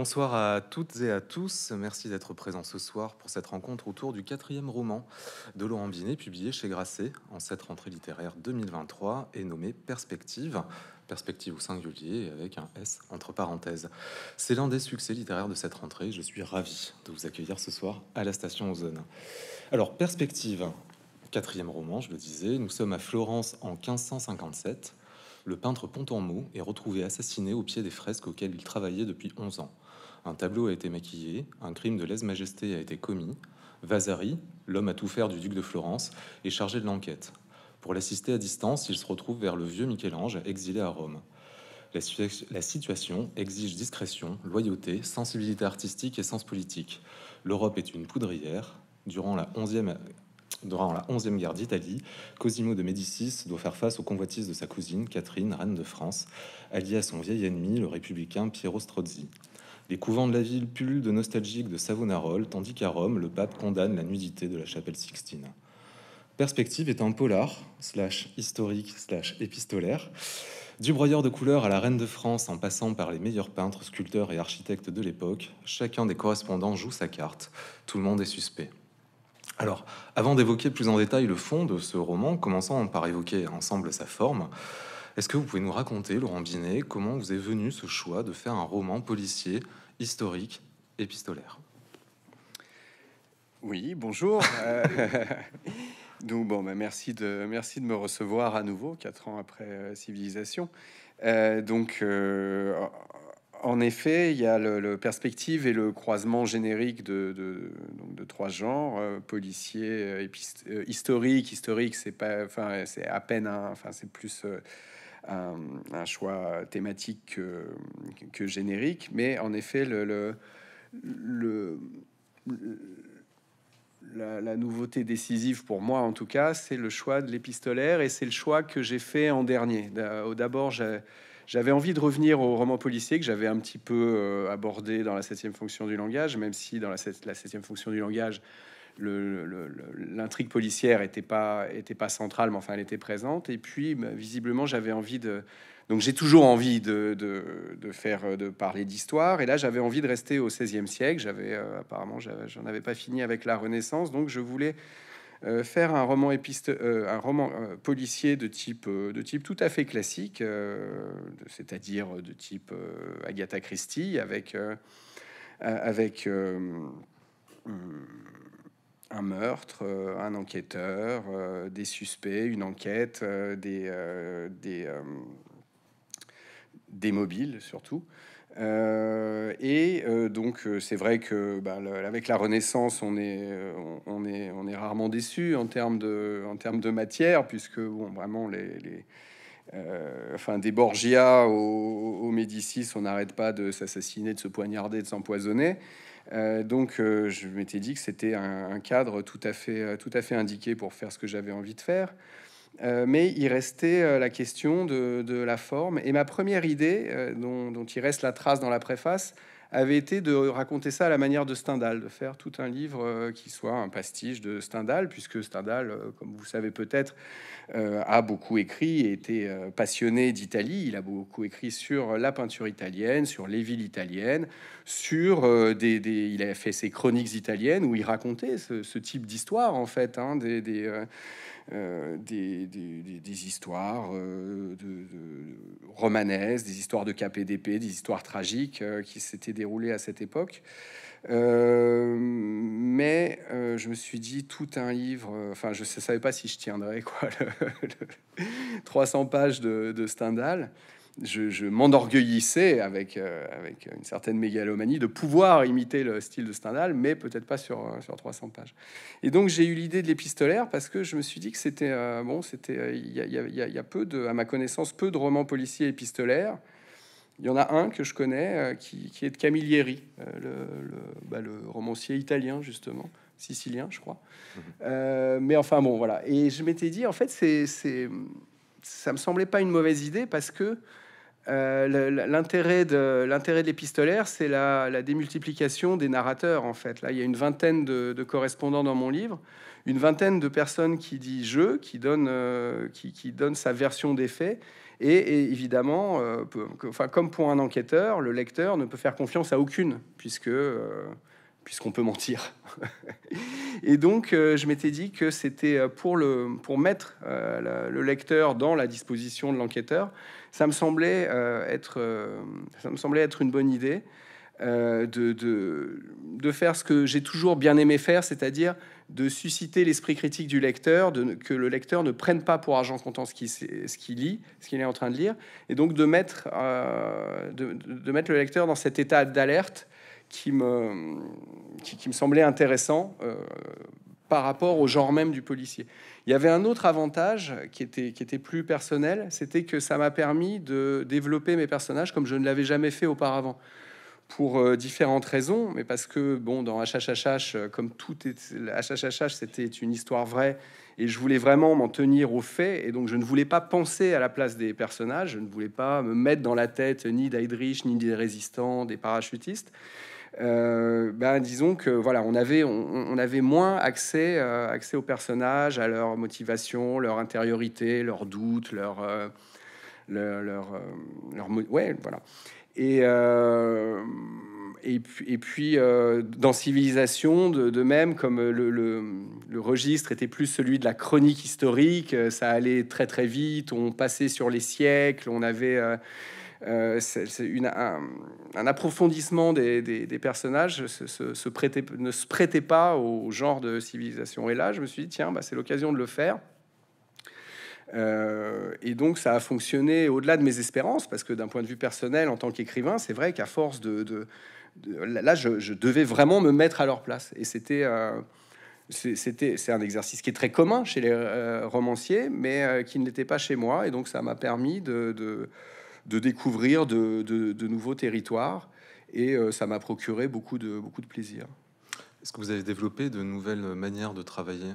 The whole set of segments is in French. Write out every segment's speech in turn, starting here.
Bonsoir à toutes et à tous. Merci d'être présents ce soir pour cette rencontre autour du quatrième roman de Laurent Binet, publié chez Grasset en cette rentrée littéraire 2023 et nommé Perspective perspective au singulier avec un S entre parenthèses. C'est l'un des succès littéraires de cette rentrée. Je suis ravi de vous accueillir ce soir à la station Ozone. Alors, perspective, quatrième roman, je le disais, nous sommes à Florence en 1557. Le peintre Pontormo est retrouvé assassiné au pied des fresques auxquelles il travaillait depuis 11 ans. Un tableau a été maquillé, un crime de lèse-majesté a été commis. Vasari, l'homme à tout faire du duc de Florence, est chargé de l'enquête. Pour l'assister à distance, il se retrouve vers le vieux Michel-Ange, exilé à Rome. La, situation exige discrétion, loyauté, sensibilité artistique et sens politique. L'Europe est une poudrière. Durant la 11 durant la 11e guerre d'Italie, Cosimo de Médicis doit faire face aux convoitises de sa cousine, Catherine, reine de France, alliée à son vieil ennemi, le républicain Piero Strozzi. Les couvents de la ville pullulent de nostalgiques de Savonarole, tandis qu'à Rome, le pape condamne la nudité de la chapelle Sixtine. Perspective est un polar, slash historique, slash épistolaire, du broyeur de couleurs à la reine de France en passant par les meilleurs peintres, sculpteurs et architectes de l'époque, chacun des correspondants joue sa carte, tout le monde est suspect. Alors, avant d'évoquer plus en détail le fond de ce roman, commençons par évoquer ensemble sa forme. Est-ce que vous pouvez nous raconter, Laurent Binet, comment vous est venu ce choix de faire un roman policier historique épistolaire Oui, bonjour. Donc euh, bon, ben, merci de merci de me recevoir à nouveau quatre ans après euh, Civilisation. Euh, donc en effet, il y a le, perspective et le croisement générique de, de, trois genres policier, historique. Historique, c'est pas, enfin c'est à peine, enfin c'est plus euh, un, choix thématique que, générique, mais en effet, le, la, la, nouveauté décisive pour moi, en tout cas, c'est le choix de l'épistolaire et c'est le choix que j'ai fait en dernier. D'abord, j'avais envie de revenir au roman policier que j'avais un petit peu euh, abordé dans la septième fonction du langage, même si dans la, septième fonction du langage, l'intrigue policière n'était pas, était pas centrale, mais enfin, elle était présente. Et puis, bah, visiblement, j'avais envie de... Donc, j'ai toujours envie de, faire, de parler d'histoire. Et là, j'avais envie de rester au 16e siècle. J'avais euh, apparemment, j'en avais pas fini avec la Renaissance. Donc, je voulais... Euh, faire un roman, épiste, euh, un roman policier de type, de type tout à fait classique, c'est-à-dire de type Agatha Christie, avec, avec hmm, un meurtre, euh, un enquêteur, euh, des suspects, une enquête, euh, des, des, des mobiles surtout. et donc c'est vrai que bah, avec la Renaissance, on est, on, est, on est rarement déçu en termes de, en termes de matière, puisque bon, vraiment les, des Borgia aux au Médicis, on n'arrête pas de s'assassiner, de se poignarder, de s'empoisonner. Euh, donc, euh, je m'étais dit que c'était un, cadre euh, tout à, fait, indiqué pour faire ce que j'avais envie de faire. mais il restait la question de, la forme. Et ma première idée, dont, dont, il reste la trace dans la préface, avait été de raconter ça à la manière de Stendhal, de faire tout un livre qui soit un pastiche de Stendhal, puisque Stendhal, comme vous savez peut-être, euh, a beaucoup écrit et était euh, passionné d'Italie. Il a beaucoup écrit sur la peinture italienne, sur les villes italiennes, sur euh, des, Il a fait ses chroniques italiennes où il racontait ce, type d'histoire, en fait, hein, des, des, des, histoires de, de des histoires de KPDP, des histoires tragiques qui s'étaient déroulées à cette époque. Euh, mais euh, je me suis dit tout un livre, euh, enfin je ne savais pas si je tiendrais quoi, le, 300 pages de, Stendhal. Je, je m'enorgueillissais avec, avec une certaine mégalomanie de pouvoir imiter le style de Stendhal, mais peut-être pas sur, sur 300 pages. Et donc j'ai eu l'idée de l'épistolaire parce que je me suis dit que c'était bon, c'était il y, y, a peu de, à ma connaissance, peu de romans policiers épistolaires. Il y en a un que je connais euh, qui, est de Camilleri, euh, bah, le, romancier italien, justement, sicilien, je crois. Mhm. Euh, mais enfin, bon, voilà. Et je m'étais dit, en fait, c'est, c'est, ça me semblait pas une mauvaise idée parce que l'intérêt de l'intérêt l'épistolaire, c'est la, démultiplication des narrateurs. En fait, là, il y a une vingtaine de, correspondants dans mon livre, une vingtaine de personnes qui dit je, qui donne, qui, qui donne sa version des faits, et, évidemment, euh, enfin, comme pour un enquêteur, le lecteur ne peut faire confiance à aucune, puisque euh, puisqu'on peut mentir. et donc, euh, je m'étais dit que c'était pour, le, pour mettre le lecteur dans la disposition de l'enquêteur, ça, me semblait être, ça me semblait être une bonne idée de, de, de, faire ce que j'ai toujours bien aimé faire, c'est-à-dire de susciter l'esprit critique du lecteur, de, que le lecteur ne prenne pas pour argent comptant ce qu'il lit, ce qu'il est en train de lire, et donc de mettre, euh, le lecteur dans cet état d'alerte qui me, semblait intéressant euh, par rapport au genre même du policier. Il y avait un autre avantage qui était plus personnel, c'était que ça m'a permis de développer mes personnages comme je ne l'avais jamais fait auparavant pour euh, différentes raisons, mais parce que, bon, dans HHHH, euh, comme tout est... c'était une histoire vraie, et je voulais vraiment m'en tenir aux faits, et donc je ne voulais pas penser à la place des personnages, je ne voulais pas me mettre dans la tête ni d'Heidrich ni des résistants, des parachutistes. Euh, ben, disons que voilà, on avait, on, avait moins accès, accès aux personnages, à leur motivation, leur intériorité, leurs doutes, leur, euh, leur, leur, leur, ouais, voilà. Et, euh, et, puis, euh, dans Civilisation, de, même, comme le, registre était plus celui de la chronique historique, euh, ça allait très très vite, on passait sur les siècles, on avait... un, approfondissement des, personnages se, prêtait, ne se prêtait pas au genre de civilisation. Et là, je me suis dit, tiens, bah, c'est l'occasion de le faire. Euh, et donc, ça a fonctionné au-delà de mes espérances, parce que d'un point de vue personnel, en tant qu'écrivain, c'est vrai qu'à force de, là, je, devais vraiment me mettre à leur place. Et c'était, euh, c'est un exercice qui est très commun chez les euh, romanciers, mais qui ne l'était pas chez moi. Et donc, ça m'a permis de, de, de découvrir de, nouveaux territoires, et ça m'a procuré beaucoup de, beaucoup de plaisir. Est-ce que vous avez développé de nouvelles manières de travailler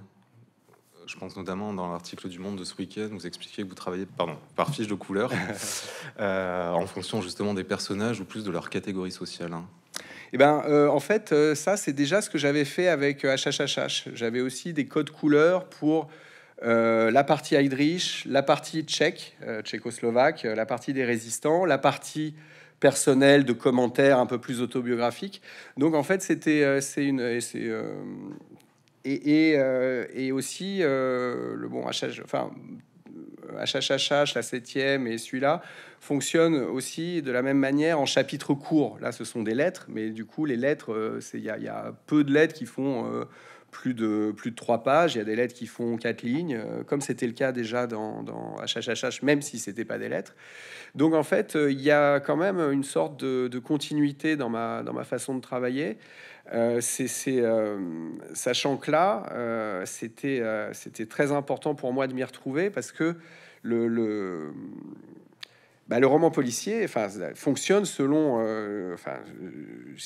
je pense notamment dans l'article du Monde de ce week-end, vous expliquez que vous travaillez pardon, par fiche de couleur, euh, en fonction justement des personnages ou plus de leur catégorie sociale. Hein. Eh ben, euh, en fait, euh, ça, c'est déjà ce que j'avais fait avec HHHH. J'avais aussi des codes couleurs pour la partie Heidrich, la partie tchèque, tchécoslovaque, la partie des résistants, la partie personnelle de commentaires un peu plus autobiographiques. Donc, en fait, c'était c'est une, et, et, euh, aussi euh, le bon HH, enfin la septième et celui-là fonctionnent aussi de la même manière en chapitres courts. Là, ce sont des lettres, mais du coup, les lettres, euh, il y, a peu de lettres qui font plus de, plus de trois pages. Il y a des lettres qui font quatre lignes, euh, comme c'était le cas déjà dans, dans même si c'était pas des lettres. Donc en fait, euh, il y a quand même une sorte de, continuité dans ma, dans ma façon de travailler. Euh, c'est sachant que là, c'était c'était très important pour moi de m'y retrouver parce que le, le bah, roman policier enfin, fonctionne selon, enfin,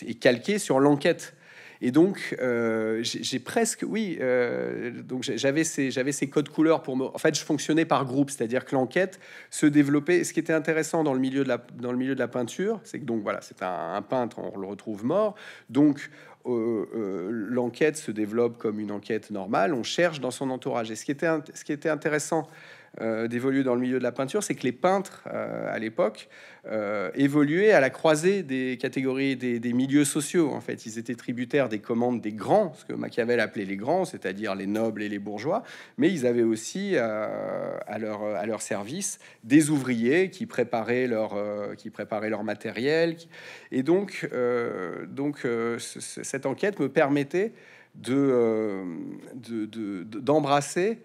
est calqué sur l'enquête. Et donc, euh, j'ai presque, oui, euh, donc j'avais ces, ces codes couleurs pour En fait, je fonctionnais par groupe, c'est-à-dire que l'enquête se développait. Ce qui était intéressant dans le milieu de la, dans le milieu de la peinture, c'est que donc voilà, c'est un, peintre, on le retrouve mort. Donc, euh, l'enquête se développe comme une enquête normale, on cherche dans son entourage. Et ce qui était, ce qui était intéressant euh, d'évoluer dans le milieu de la peinture, c'est que les peintres euh, à l'époque euh, évoluaient à la croisée des catégories des, milieux sociaux. En fait, ils étaient tributaires des commandes des grands, ce que Machiavel appelait les grands, c'est-à-dire les nobles et les bourgeois, mais ils avaient aussi à, leur, service des ouvriers qui préparaient leur, qui préparaient leur matériel. Et donc, donc cette enquête me permettait de, d'embrasser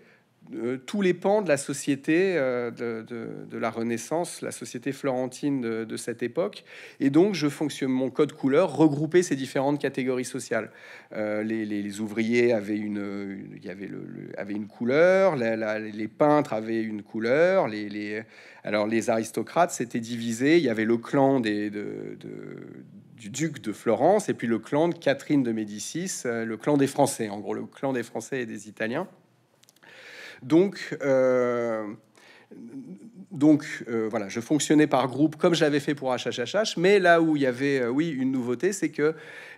euh, tous les pans de la société euh, de, la Renaissance, la société florentine de, cette époque. Et donc, je fonctionne mon code couleur, regrouper ces différentes catégories sociales. Euh, les, ouvriers avaient une, avait une couleur, les peintres avaient une couleur, les, alors les aristocrates s'étaient divisés, Il y avait le clan du duc de Florence et puis le clan de Catherine de Médicis, le clan des Français, en gros le clan des Français et des Italiens. Donc, euh, donc euh, voilà, je fonctionnais par groupe comme j'avais fait pour HHHH, mais là où il y avait, euh, oui, une nouveauté, c'est que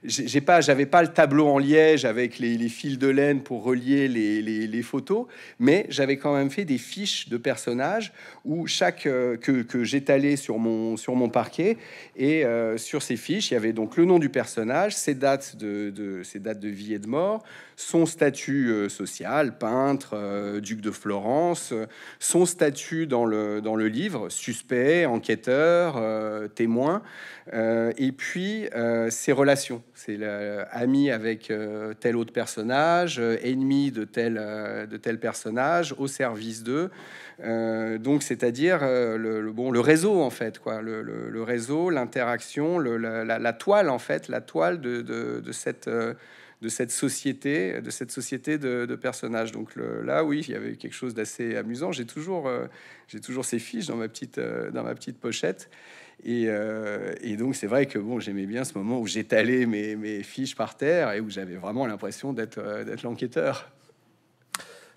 j'ai pas, j'avais pas le tableau en liège avec les, fils de laine pour relier les, photos, mais j'avais quand même fait des fiches de personnages où chaque euh, que, j'étalais sur mon sur mon parquet et euh, sur ces fiches, il y avait donc le nom du personnage, ses dates de, ses dates de vie et de mort, son statut euh, social, peintre, duc de Florence, son statut dans le dans le livre, suspect, enquêteur, témoin, et puis ses relations. C'est euh, ami avec euh, tel autre personnage, euh, ennemi de tel, de tel personnage, au service d'eux. donc, c'est-à-dire le, bon, le réseau, en fait, quoi, le, réseau, l'interaction, la, toile, en fait, la toile de, de, cette de cette société, de cette société de, personnages. Donc là, oui, il y avait quelque chose d'assez amusant. J'ai toujours, toujours ces fiches dans ma petite, dans ma petite pochette. Euh, et, donc, c'est vrai que bon, j'aimais bien ce moment où j'étalais mes, mes fiches par terre et où j'avais vraiment l'impression d'être euh, l'enquêteur.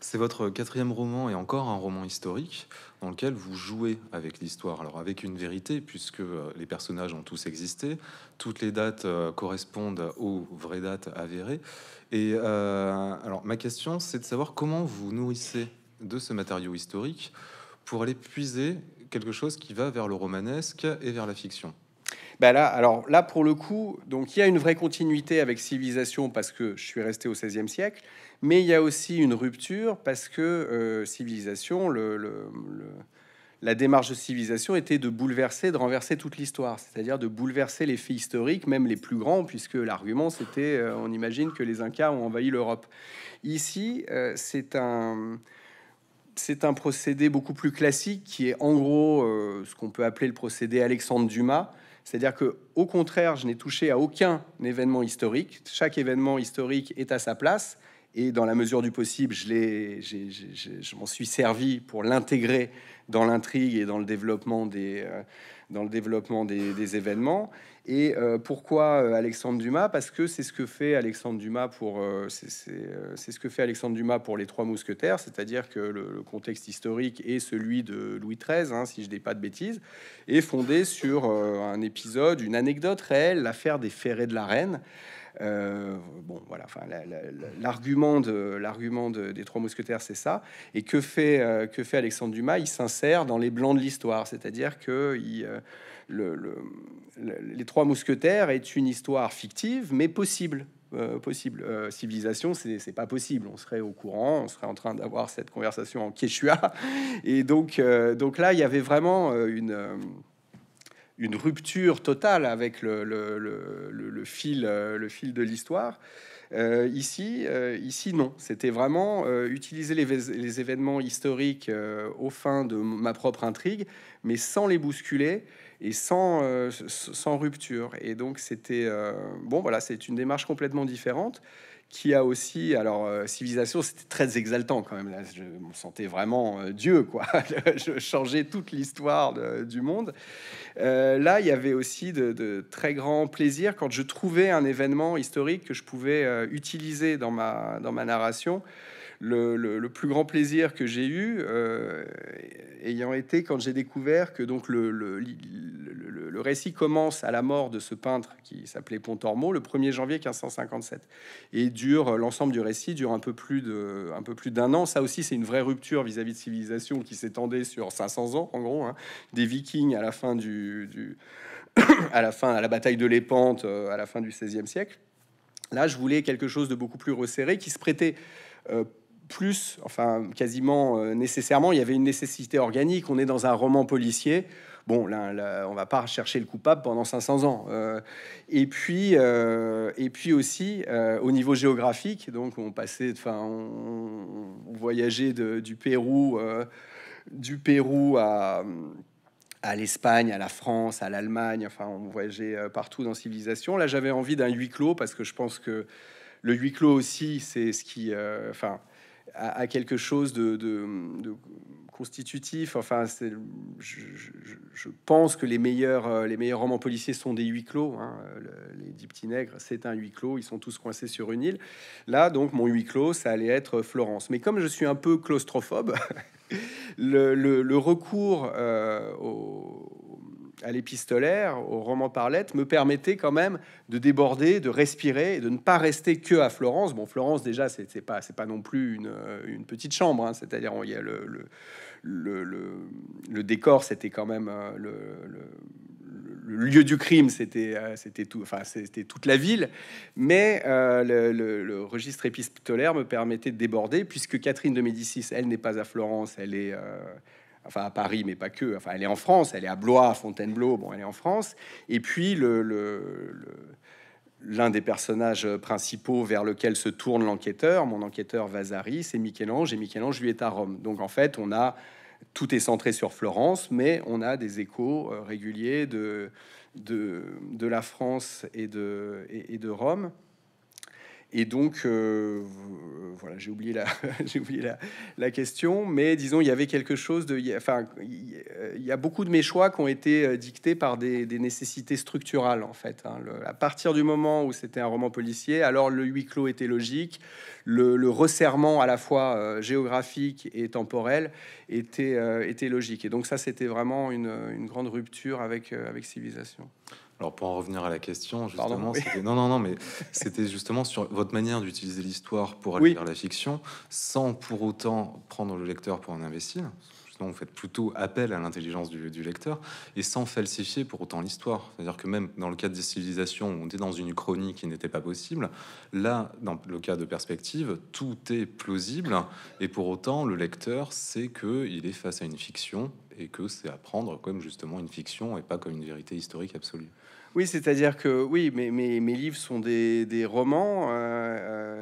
C'est votre quatrième roman et encore un roman historique dans lequel vous jouez avec l'histoire. Alors avec une vérité, puisque euh, les personnages ont tous existé, toutes les dates correspondent aux vraies dates avérées. Et alors ma question, c'est de savoir comment vous nourrissez de ce matériau historique pour aller puiser quelque chose qui va vers le romanesque et vers la fiction. Bah là, alors là, pour le coup, donc il y a une vraie continuité avec civilisation parce que je suis resté au XVIe siècle, mais il y a aussi une rupture parce que euh, civilisation, la démarche de civilisation était de bouleverser, de renverser toute l'histoire, c'est-à-dire de bouleverser les faits historiques, même les plus grands, puisque l'argument c'était, euh, on imagine que les Incas ont envahi l'Europe. Ici, euh, c'est un c'est un procédé beaucoup plus classique qui est en gros euh, ce qu'on peut appeler le procédé Alexandre Dumas. C'est-à-dire que, au contraire, je n'ai touché à aucun événement historique. Chaque événement historique est à sa place et dans la mesure du possible, je, l'ai, je m'en suis servi pour l'intégrer dans l'intrigue et dans le développement des, euh, dans le développement des, événements. Et euh, pourquoi euh, Alexandre Dumas Parce que c'est ce que fait Alexandre Dumas pour c'est ce que fait Alexandre Dumas pour les Trois Mousquetaires, c'est-à-dire que le, contexte historique est celui de Louis XIII, hein, si je dis pas de bêtises, est fondé sur un épisode, une anecdote réelle, l'affaire des ferrets de la reine. Euh, bon, voilà, enfin, l'argument de l'argument des trois mousquetaires, c'est ça. Et que fait euh, que fait Alexandre Dumas Il s'insère dans les blancs de l'histoire, c'est-à-dire que il, euh, le, les trois mousquetaires est une histoire fictive, mais possible. possible. civilisation, c'est pas possible. On serait au courant, on serait en train d'avoir cette conversation en quechua. Et donc, donc là, il y avait vraiment une une rupture totale avec le, fil, euh, le fil de l'histoire. Euh, ici, euh, ici, non. C'était vraiment utiliser les, événements historiques aux fins de ma propre intrigue, mais sans les bousculer et sans, rupture. Et donc, c'était bon, voilà, c'est une démarche complètement différente qui a aussi, alors euh, civilisation, c'était très exaltant quand même. Là, je me sentais vraiment euh, Dieu, quoi. je changeais toute l'histoire du monde. Euh, là, il y avait aussi de, très grands plaisirs quand je trouvais un événement historique que je pouvais utiliser dans ma, dans ma narration. Le, plus grand plaisir que j'ai eu ayant été quand j'ai découvert que donc le, le le récit commence à la mort de ce peintre qui s'appelait Pontormo le 1er janvier 1557 et dure l'ensemble du récit dure un peu plus de un peu plus d'un an. Ça aussi c'est une vraie rupture vis-à-vis de civilisation qui s'étendait sur 500 ans en gros. Hein. Des Vikings à la fin du, à la fin à la bataille de Lépante euh, à la fin du XVIe siècle. Là je voulais quelque chose de beaucoup plus resserré qui se prêtait euh, plus, enfin quasiment euh, nécessairement, il y avait une nécessité organique. On est dans un roman policier. Bon, là, on va pas rechercher le coupable pendant 500 ans. Euh, et puis, euh, et puis aussi euh, au niveau géographique, donc on passait, enfin, on, voyageait du Pérou, du Pérou à l'Espagne, à la France, à l'Allemagne, enfin on voyageait partout dans civilisation. Là j'avais envie d'un huis clos parce que je pense que le huis clos aussi c'est ce qui, enfin à, quelque chose de, constitutif. Enfin, je, pense que les meilleurs, euh, les meilleurs romans policiers sont des huis clos. Hein. Euh, les Dix Petits Nègres, c'est un huis clos. Ils sont tous coincés sur une île. Là, donc, mon huis clos, ça allait être Florence. Mais comme je suis un peu claustrophobe, le, recours euh, au à l'épistolaire, au roman par me permettait quand même de déborder, de respirer et de ne pas rester que à Florence. Bon, Florence, déjà, c'est pas, pas non plus une, petite chambre, hein. c'est-à-dire, il y a le, décor, c'était quand même euh, le, lieu du crime, euh, c'était tout, enfin c'était toute la ville, mais euh, le, registre épistolaire me permettait de déborder puisque Catherine de Médicis, elle n'est pas à Florence, elle est enfin à Paris, mais pas que. Enfin, elle est en France, elle est à Blois, à Fontainebleau, bon, elle est en France. Et puis, l'un des personnages principaux vers lequel se tourne l'enquêteur, mon enquêteur Vasari, c'est Michel-Ange, et Michel-Ange lui est à Rome. Donc en fait, on a tout est centré sur Florence, mais on a des échos euh, réguliers de, la France et de Rome. Et donc, euh, voilà, j'ai oublié, la, question, mais disons, il y avait quelque chose de. enfin, euh, il y a beaucoup de mes choix qui ont été euh, dictés par des, nécessités structurales, en fait. Hein. à partir du moment où c'était un roman policier, alors le huis clos était logique, le, resserrement à la fois géographique et temporel était, était logique. Et donc, ça, c'était vraiment une, une grande rupture avec, avec Civilisation. Alors pour en revenir à la question, justement, non, non, non, mais c'était justement sur votre manière d'utiliser l'histoire pour aller vers la fiction, sans pour autant prendre le lecteur pour un imbécile. Donc, vous faites plutôt appel à l'intelligence du, du, lecteur et sans falsifier pour autant l'histoire. C'est-à-dire que même dans le cas des civilisations, on était dans une chronie qui n'était pas possible. Là, dans le cas de perspective, tout est plausible et pour autant, le lecteur sait que il est face à une fiction et que c'est à prendre comme justement une fiction et pas comme une vérité historique absolue. Oui, c'est-à-dire que oui, mes, mes, mes, livres sont des, romans euh,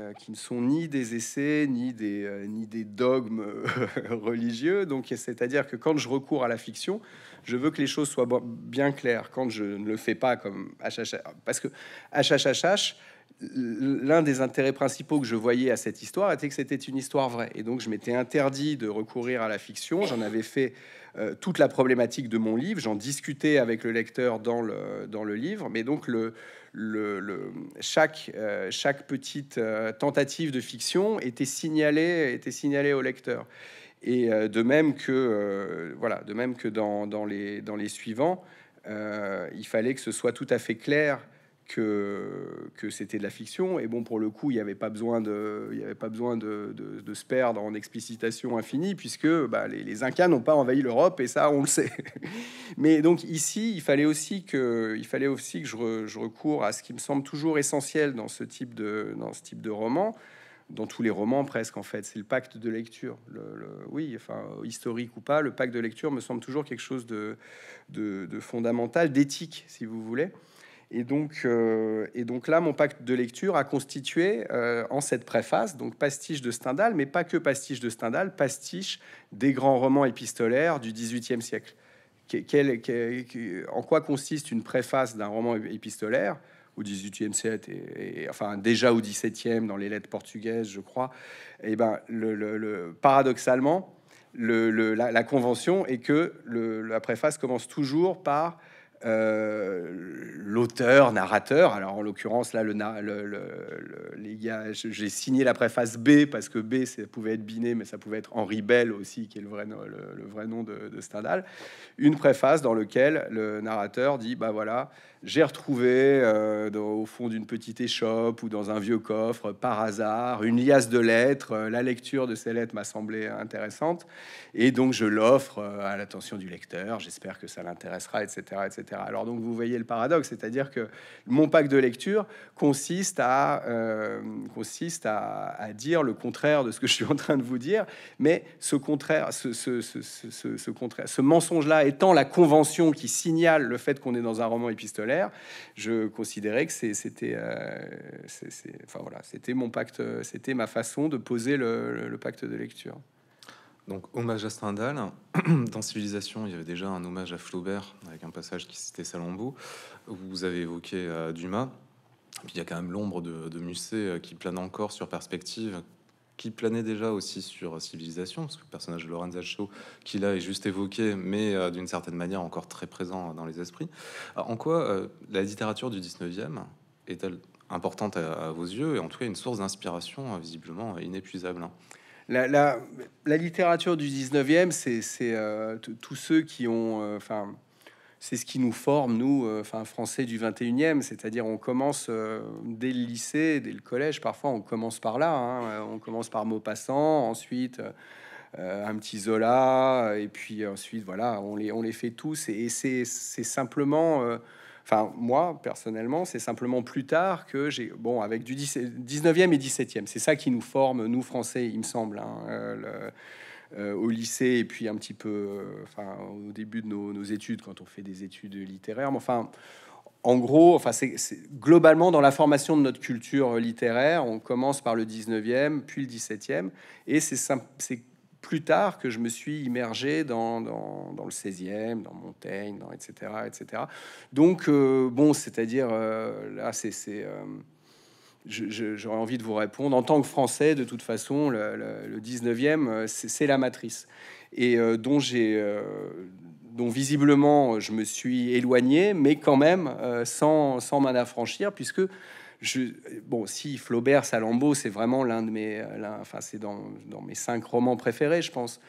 euh, qui ne sont ni des essais, ni des, euh, ni des dogmes religieux. Donc, c'est-à-dire que quand je recours à la fiction, je veux que les choses soient bien claires. Quand je ne le fais pas comme HHH, parce que HHH, l'un des intérêts principaux que je voyais à cette histoire était que c'était une histoire vraie. Et donc, je m'étais interdit de recourir à la fiction. J'en avais fait euh, toute la problématique de mon livre. J'en discutais avec le lecteur dans le, dans le livre, mais donc le, le, chaque, euh, chaque petite euh, tentative de fiction était signalée, était signalée au lecteur. Et de même que, voilà, de même que dans, dans les, dans les suivants, il fallait que ce soit tout à fait clair que, c'était de la fiction. Et bon, pour le coup, il n'y avait pas besoin, de, il avait pas besoin de, de, se perdre en explicitation infinie, puisque bah, les, Incas n'ont pas envahi l'Europe, et ça, on le sait. Mais donc ici, il fallait aussi que, il fallait aussi que je, recours à ce qui me semble toujours essentiel dans ce type de, dans ce type de roman, dans tous les romans presque en fait, c'est le pacte de lecture. oui, enfin historique ou pas, le pacte de lecture me semble toujours quelque chose de fondamental, d'éthique si vous voulez. Et donc, euh, et donc là, mon pacte de lecture a constitué euh, en cette préface, donc pastiche de Stendhal, mais pas que pastiche de Stendhal, pastiche des grands romans épistolaires du XVIIIe siècle. en quoi consiste une préface d'un roman épistolaire au XVIIIe siècle, et, enfin déjà au XVIIe dans les lettres portugaises, je crois Eh ben, le, paradoxalement, la, convention est que la préface commence toujours par euh, l'auteur, narrateur. Alors en l'occurrence, là, le, le, j'ai signé la préface B parce que B, ça pouvait être Binet, mais ça pouvait être Henri Bell aussi, qui est le vrai, le, vrai nom de, Stendhal. Une préface dans laquelle le narrateur dit, bah voilà, j'ai retrouvé euh, au fond d'une petite échoppe ou dans un vieux coffre, par hasard, une liasse de lettres. Euh, la lecture de ces lettres m'a semblé intéressante. Et donc, je l'offre euh, à l'attention du lecteur. J'espère que ça l'intéressera, etc., etc. Alors, donc, vous voyez le paradoxe, c'est-à-dire que mon pack de lecture consiste, à, consiste à, dire le contraire de ce que je suis en train de vous dire. Mais ce contraire, ce, ce, ce, ce contraire, ce mensonge-là étant la convention qui signale le fait qu'on est dans un roman épistolaire, je considérais que c'était, euh, enfin voilà, c'était mon pacte, c'était ma façon de poser le, pacte de lecture. Donc hommage à Stendhal. Dans Civilisation, il y avait déjà un hommage à Flaubert avec un passage qui citait Salammbô. Vous avez évoqué euh, Dumas. Puis il y a quand même l'ombre de, de, Musset euh, qui plane encore sur Perspective, qui planait déjà aussi sur Civilisation, parce que le personnage de Lorenz Shaw, qui là est juste évoqué, mais euh, d'une certaine manière encore très présent dans les esprits. en quoi euh, la littérature du 19e est-elle importante à, vos yeux, et en tout cas une source d'inspiration euh, visiblement inépuisable hein la, littérature du 19e, c'est tous ceux qui ont... enfin c'est ce qui nous forme, nous, euh, enfin, Français du 21e, c'est-à-dire on commence euh, dès le lycée, dès le collège, parfois on commence par là, hein. euh, on commence par Maupassant, ensuite... un petit Zola, et puis ensuite, voilà, on les, on les fait tous. Et, c'est simplement, enfin, moi, personnellement, c'est simplement plus tard que j'ai, bon, avec du 19e et 17e, c'est ça qui nous forme, nous, Français, il me semble. Hein, euh, au lycée et puis un petit peu euh, enfin, au début de nos, études, quand on fait des études littéraires. Mais enfin, en gros, enfin, c'est globalement dans la formation de notre culture littéraire, on commence par le 19e, puis le 17e, et c'est c'est plus tard que je me suis immergé dans, dans, le 16e, dans Montaigne, dans etc. etc. Donc, euh, bon, c'est-à-dire, là, c'est j'aurais envie de vous répondre, en tant que Français, de toute façon, le, le, 19e, euh, c'est la matrice, et euh, dont j'ai... Euh, visiblement je me suis éloigné, mais quand même sans, sans m'en affranchir, puisque je, bon, si Flaubert, Salambeau, c'est vraiment l'un de mes, enfin, c'est dans, mes cinq romans préférés, je pense.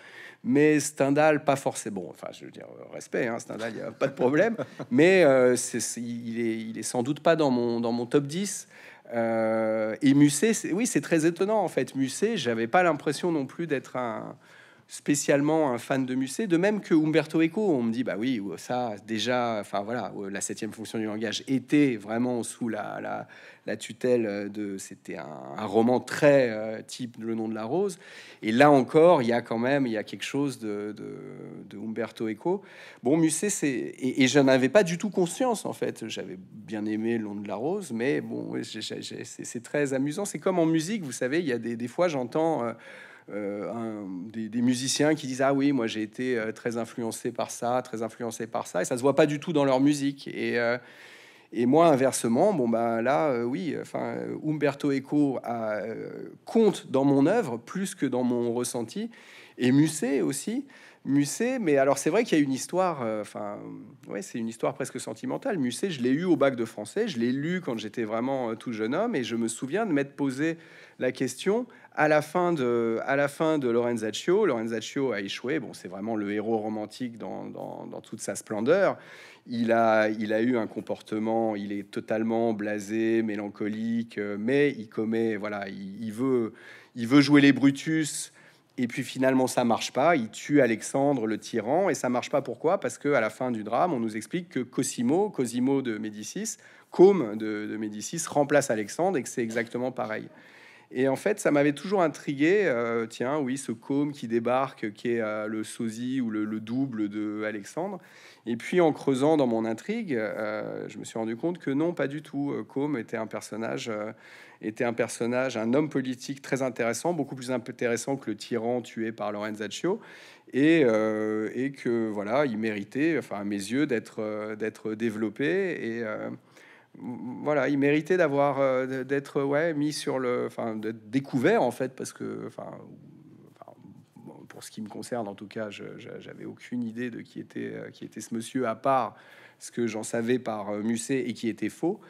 Mais Stendhal, pas forcément. enfin, je veux dire, respect, hein, Stendhal, il n'y a pas de problème. mais il, est, il est sans doute pas dans mon, dans mon top 10. Euh, et Musset, oui, c'est très étonnant en fait. Musset, j'avais pas l'impression non plus d'être un, spécialement un fan de Musset, de même que Umberto Eco. On me dit, bah oui, ça, déjà, enfin voilà, euh, la septième fonction du langage était vraiment sous la, la, tutelle euh, de. C'était un, roman très euh, type Le nom de la rose. Et là encore, il y a quand même il y a quelque chose de, de, de Umberto Eco. Bon, Musset, c'est. Et, je n'avais pas du tout conscience, en fait. J'avais bien aimé Le nom de la rose, mais bon, c'est très amusant. C'est comme en musique, vous savez, il y a des, fois, j'entends. Euh, des, musiciens qui disent ah oui moi j'ai été euh, très influencé par ça, très influencé par ça et ça se voit pas du tout dans leur musique et euh, et moi, inversement, bon ben là, oui, enfin, Umberto Eco a, compte dans mon œuvre plus que dans mon ressenti, et Musset aussi. Musset, mais alors c'est vrai qu'il y a une histoire, enfin, ouais, c'est une histoire presque sentimentale. Musset, je l'ai eu au bac de français, je l'ai lu quand j'étais vraiment tout jeune homme, et je me souviens de m'être posé la question à la fin de, à la Lorenzaccio. Lorenzaccio a échoué. Bon, c'est vraiment le héros romantique dans, toute sa splendeur. Il a, eu un comportement, il est totalement blasé, mélancolique, euh, mais il commet, voilà, il, veut, jouer les Brutus. Et puis finalement, ça marche pas. Il tue Alexandre le tyran et ça marche pas. Pourquoi Parce que à la fin du drame, on nous explique que Cosimo, Cosimo de Médicis, Côme de Médicis, remplace Alexandre et que c'est exactement pareil. Et en fait, ça m'avait toujours intrigué. Euh, tiens, oui, ce com qui débarque, qui est euh, le sosie ou le, double de Alexandre. Et puis, en creusant dans mon intrigue, euh, je me suis rendu compte que non, pas du tout. Com était un personnage, était un personnage, un homme politique très intéressant, beaucoup plus intéressant que le tyran tué par Lorenzo. et, et que voilà, il méritait, enfin à mes yeux, d'être d'être développé et voilà, il méritait d'avoir euh, d'être ouais mis sur le, enfin de découvert en fait parce que enfin pour ce qui me concerne en tout cas, j'avais aucune idée de qui était euh, qui était ce monsieur à part ce que j'en savais par euh, Musset et qui était faux.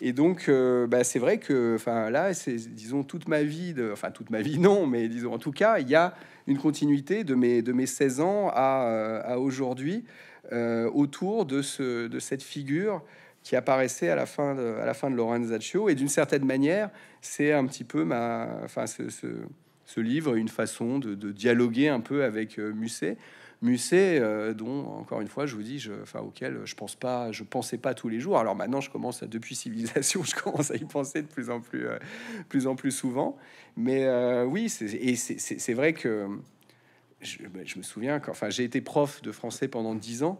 Et donc bah, c'est vrai que enfin là c'est disons toute ma vie enfin toute ma vie non mais disons en tout cas il y a une continuité de mes de 16 ans à, à aujourd'hui autour de ce de cette figure qui apparaissait à la fin de, à la fin de Lorenzaccio. Et d'une certaine manière, c'est un petit peu ma, enfin, ce, livre, une façon de, dialoguer un peu avec euh, Musset. Musset, euh, dont encore une fois, je vous dis, je, enfin, auquel je pense pas, je pensais pas tous les jours. Alors maintenant, je commence à, depuis Civilisation, je commence à y penser de plus en plus, euh, plus en plus souvent. Mais oui, c'est vrai que je, me souviens, quand, j'ai été prof de français pendant dix ans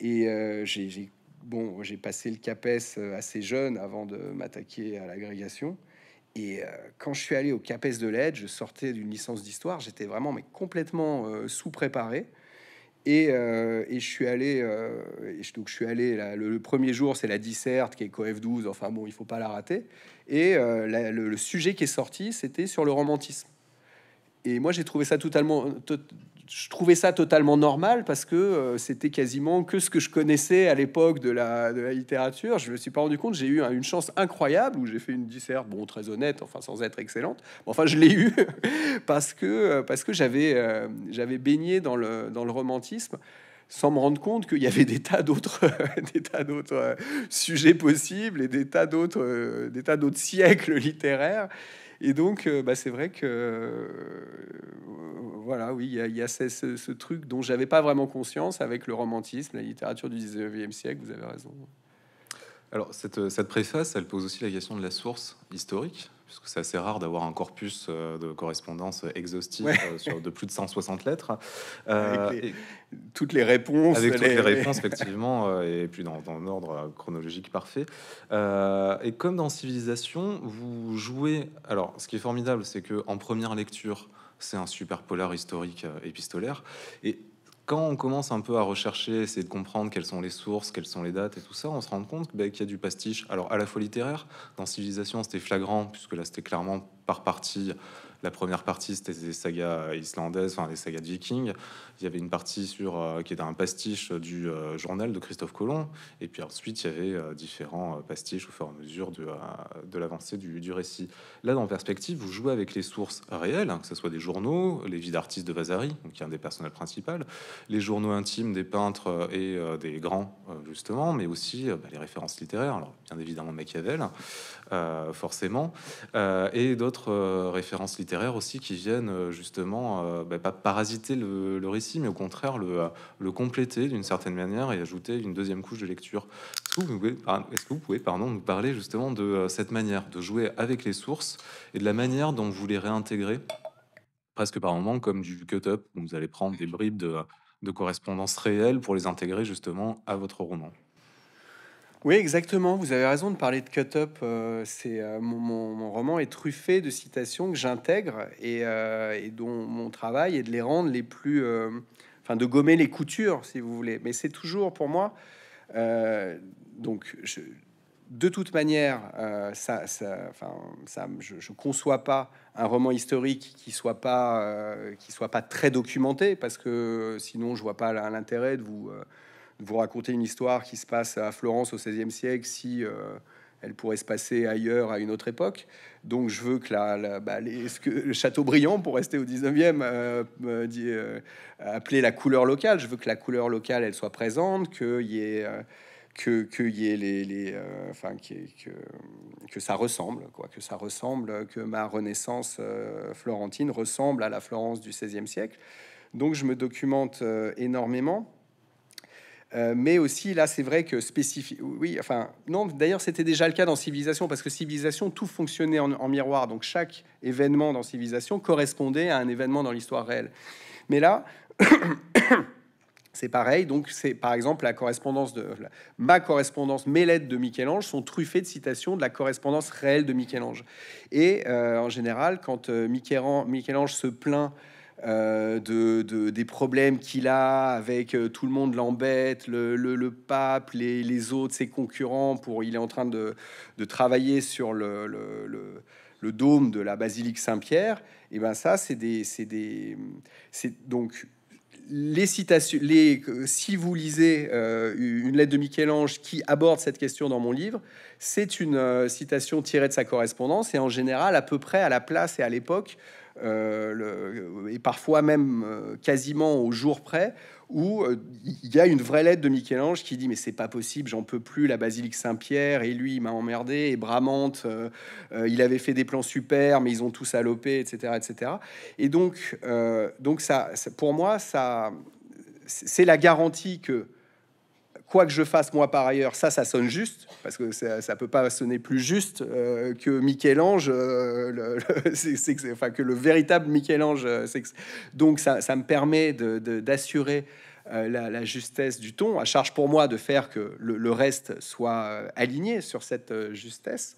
et j'ai bon, j'ai passé le CAPES euh, assez jeune avant de m'attaquer à l'agrégation. Et euh, quand je suis allé au CAPES de l'Aide, je sortais d'une licence d'histoire, j'étais vraiment mais complètement euh, sous-préparé. Et, et, je suis allé, et donc je suis allé le, premier jour, c'est la disserte qui est COEF 12, enfin bon, il faut pas la rater. Et le, sujet qui est sorti, c'était sur le romantisme. Et moi, j'ai trouvé ça totalement, je trouvais ça totalement normal parce que euh, c'était quasiment que ce que je connaissais à l'époque de la, littérature. Je me suis pas rendu compte, j'ai eu une chance incroyable où j'ai fait une dissert, bon, très honnête, enfin sans être excellente. enfin, je l'ai eu parce que, euh, parce que j'avais, euh, j'avais baigné dans le, dans le romantisme sans me rendre compte qu'il y avait des tas d'autres des tas d'autres sujets possibles et des tas d'autres des tas d'autres siècles littéraires et donc, euh, bah, c'est vrai que euh, voilà, oui, il y a, ce, truc dont j'avais pas vraiment conscience avec le romantisme, la littérature du 19e siècle. Vous avez raison. Alors, cette préface, elle pose aussi la question de la source historique puisque c'est assez rare d'avoir un corpus euh, de correspondance exhaustif euh, sur de plus de 160 lettres. Avec euh, toutes les réponses. Avec toutes les réponses, effectivement, et puis dans, dans un ordre chronologique parfait. et comme dans Civilisation, vous jouez... Alors, ce qui est formidable, c'est que en première lecture, c'est un super polar historique épistolaire. Et quand on commence un peu à rechercher, essayer de comprendre quelles sont les sources, quelles sont les dates et tout ça, on se rend compte bah, qu'il y a du pastiche. Alors à la fois littéraire, dans Civilisation c'était flagrant, puisque là c'était clairement par partie la première partie, c'était des sagas islandaises, enfin des sagas de vikings. Il y avait une partie sur, euh, qui était un pastiche du euh, journal de Christophe Colomb. Et puis ensuite, il y avait euh, différents pastiches au fur et à mesure de, l'avancée du, récit. Là, dans Perspective, vous jouez avec les sources réelles, hein, que ce soit des journaux, les vies d'artistes de Vasari, donc qui est un des personnages principaux, les journaux intimes des peintres et des grands, justement, mais aussi bah, les références littéraires. Alors, bien évidemment, Machiavel, euh, forcément, euh, et d'autres euh, références littéraires aussi qui viennent justement bah, pas parasiter le, récit, mais au contraire le, compléter d'une certaine manière et ajouter une deuxième couche de lecture. Est-ce que vous pouvez, pardon, nous parler justement de cette manière de jouer avec les sources et de la manière dont vous les réintégrez presque par moment comme du cut-up, où vous allez prendre des bribes de, de correspondance réelle pour les intégrer justement à votre roman. Oui, exactement. Vous avez raison de parler de Cut Up. Euh, c'est euh, mon, roman est truffé de citations que j'intègre euh, et, dont mon travail est de les rendre les plus, enfin, de gommer les coutures, si vous voulez. Mais c'est toujours pour moi. donc, je, de toute manière, ça, ça, enfin, ça, je, ne conçois pas un roman historique qui soit pas, qui soit pas très documenté, parce que sinon, je vois pas l'intérêt de vous, vous raconter une histoire qui se passe à Florence au XVIe siècle si euh, elle pourrait se passer ailleurs à une autre époque. Donc je veux que, la, la bah, ce que le Châteaubriand, pour rester au 19e, euh, euh, euh la couleur locale, je veux que la couleur locale, elle soit présente, qu'il y ait... que, que y ait les, enfin que, que ça ressemble quoi que ça ressemble que ma renaissance florentine ressemble à la Florence du XVIe siècle donc je me documente énormément euh, mais aussi, là, c'est vrai que spécifique. Oui, enfin, non, d'ailleurs, c'était déjà le cas dans Civilisation, parce que Civilisation, tout fonctionnait en, miroir. Donc, chaque événement dans Civilisation correspondait à un événement dans l'histoire réelle. Mais là, c'est pareil. Donc, c'est par exemple la correspondance de ma correspondance, mes lettres de Michel-Ange sont truffées de citations de la correspondance réelle de Michel-Ange. Et euh, en général, quand euh, Michel-Ange se plaint euh, de, des problèmes qu'il a avec euh, tout le monde l'embête, le, pape, les, autres, ses concurrents. Pour, il est en train de, travailler sur le, dôme de la basilique Saint-Pierre. Et eh ben ça, c'est des, donc les citations, les, si vous lisez euh, une lettre de Michel-Ange qui aborde cette question dans mon livre, c'est une citation tirée de sa correspondance et en général à peu près à la place et à l'époque euh, le, et parfois même euh, quasiment au jour près, où euh, il y a une vraie lettre de Michel-Ange qui dit mais c'est pas possible, j'en peux plus, la basilique Saint-Pierre et lui il m'a emmerdé et Bramante, il avait fait des plans super mais ils ont tous salopé, etc., etc. Et donc donc ça, ça, pour moi ça c'est la garantie que quoi que je fasse moi par ailleurs, ça, ça sonne juste, parce que ça, ne peut pas sonner plus juste euh, que Michel-Ange, euh, le, enfin que le véritable Michel-Ange. Euh, donc ça, me permet d'assurer la, justesse du ton, à charge pour moi de faire que le, reste soit aligné sur cette justesse.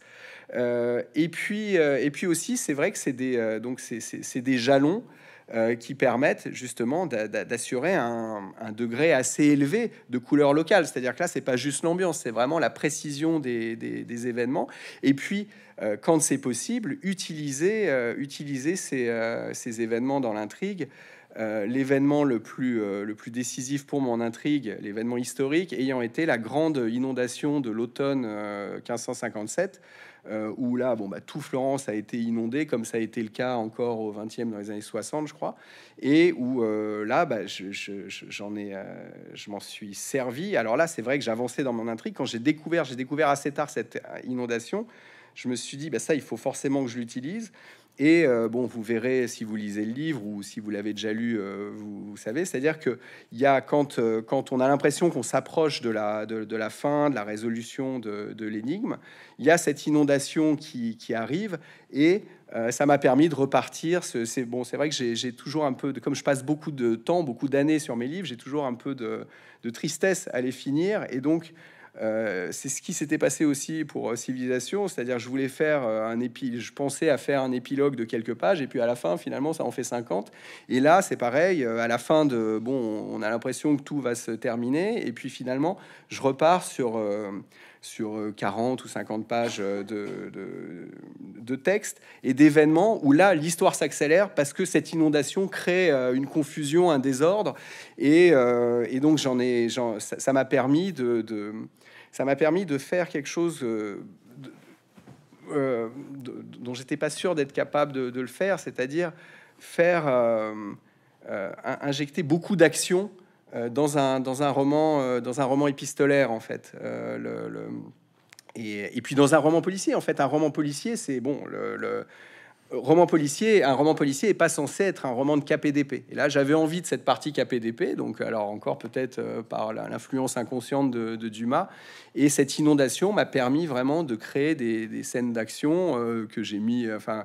et puis, et puis aussi, c'est vrai que c'est des, donc c'est des jalons euh, qui permettent justement d'assurer un, degré assez élevé de couleur locale. C'est-à-dire que là, c'est pas juste l'ambiance, c'est vraiment la précision des, événements. Et puis, euh, quand c'est possible, utiliser, euh, utiliser ces, événements dans l'intrigue. l'événement le plus décisif pour mon intrigue, l'événement historique, ayant été la grande inondation de l'automne 1557, euh, où là, bon, bah, tout Florence a été inondé, comme ça a été le cas encore au 20e dans les années 60, je crois, et où euh, là, bah, je, j'en ai, euh, je m'en suis servi. Alors là, c'est vrai que j'avançais dans mon intrigue. Quand j'ai découvert, j'ai découvert assez tard cette inondation, je me suis dit, bah, ça, il faut forcément que je l'utilise. Et euh, bon, vous verrez si vous lisez le livre ou si vous l'avez déjà lu, euh, vous, savez. C'est-à-dire que y a, euh, quand, on a l'impression qu'on s'approche de la, fin, de la résolution de, l'énigme, il y a cette inondation qui, arrive et ça m'a permis de repartir. C'est bon, c'est vrai que j'ai toujours un peu, comme je passe beaucoup de temps, beaucoup d'années sur mes livres, j'ai toujours un peu de tristesse à les finir et donc euh, c'est ce qui s'était passé aussi pour euh, Civilisation, c'est-à-dire je voulais faire euh, un épi, je pensais à faire un épilogue de quelques pages, et puis à la fin, finalement, ça en fait 50. Et là, c'est pareil, à la fin de, bon, on a l'impression que tout va se terminer, et puis finalement, je repars sur, sur 40 ou 50 pages de, de, texte et d'événements où là, l'histoire s'accélère parce que cette inondation crée une confusion, un désordre, et, et donc j'en ai, ça m'a permis de ça m'a permis de faire quelque chose euh, euh, dont j'étais pas sûr d'être capable de, le faire, c'est-à-dire faire euh, injecter beaucoup d'action dans un dans un roman dans un roman épistolaire en fait. Le, et, et, puis dans un roman policier en fait, un roman policier c'est bon le, le roman policier, un roman policier n'est pas censé être un roman de KPDP. Et là, j'avais envie de cette partie KPDP, donc alors encore peut-être euh, par l'influence inconsciente de, Dumas. Et cette inondation m'a permis vraiment de créer des, scènes d'action euh, que j'ai mis, euh, enfin.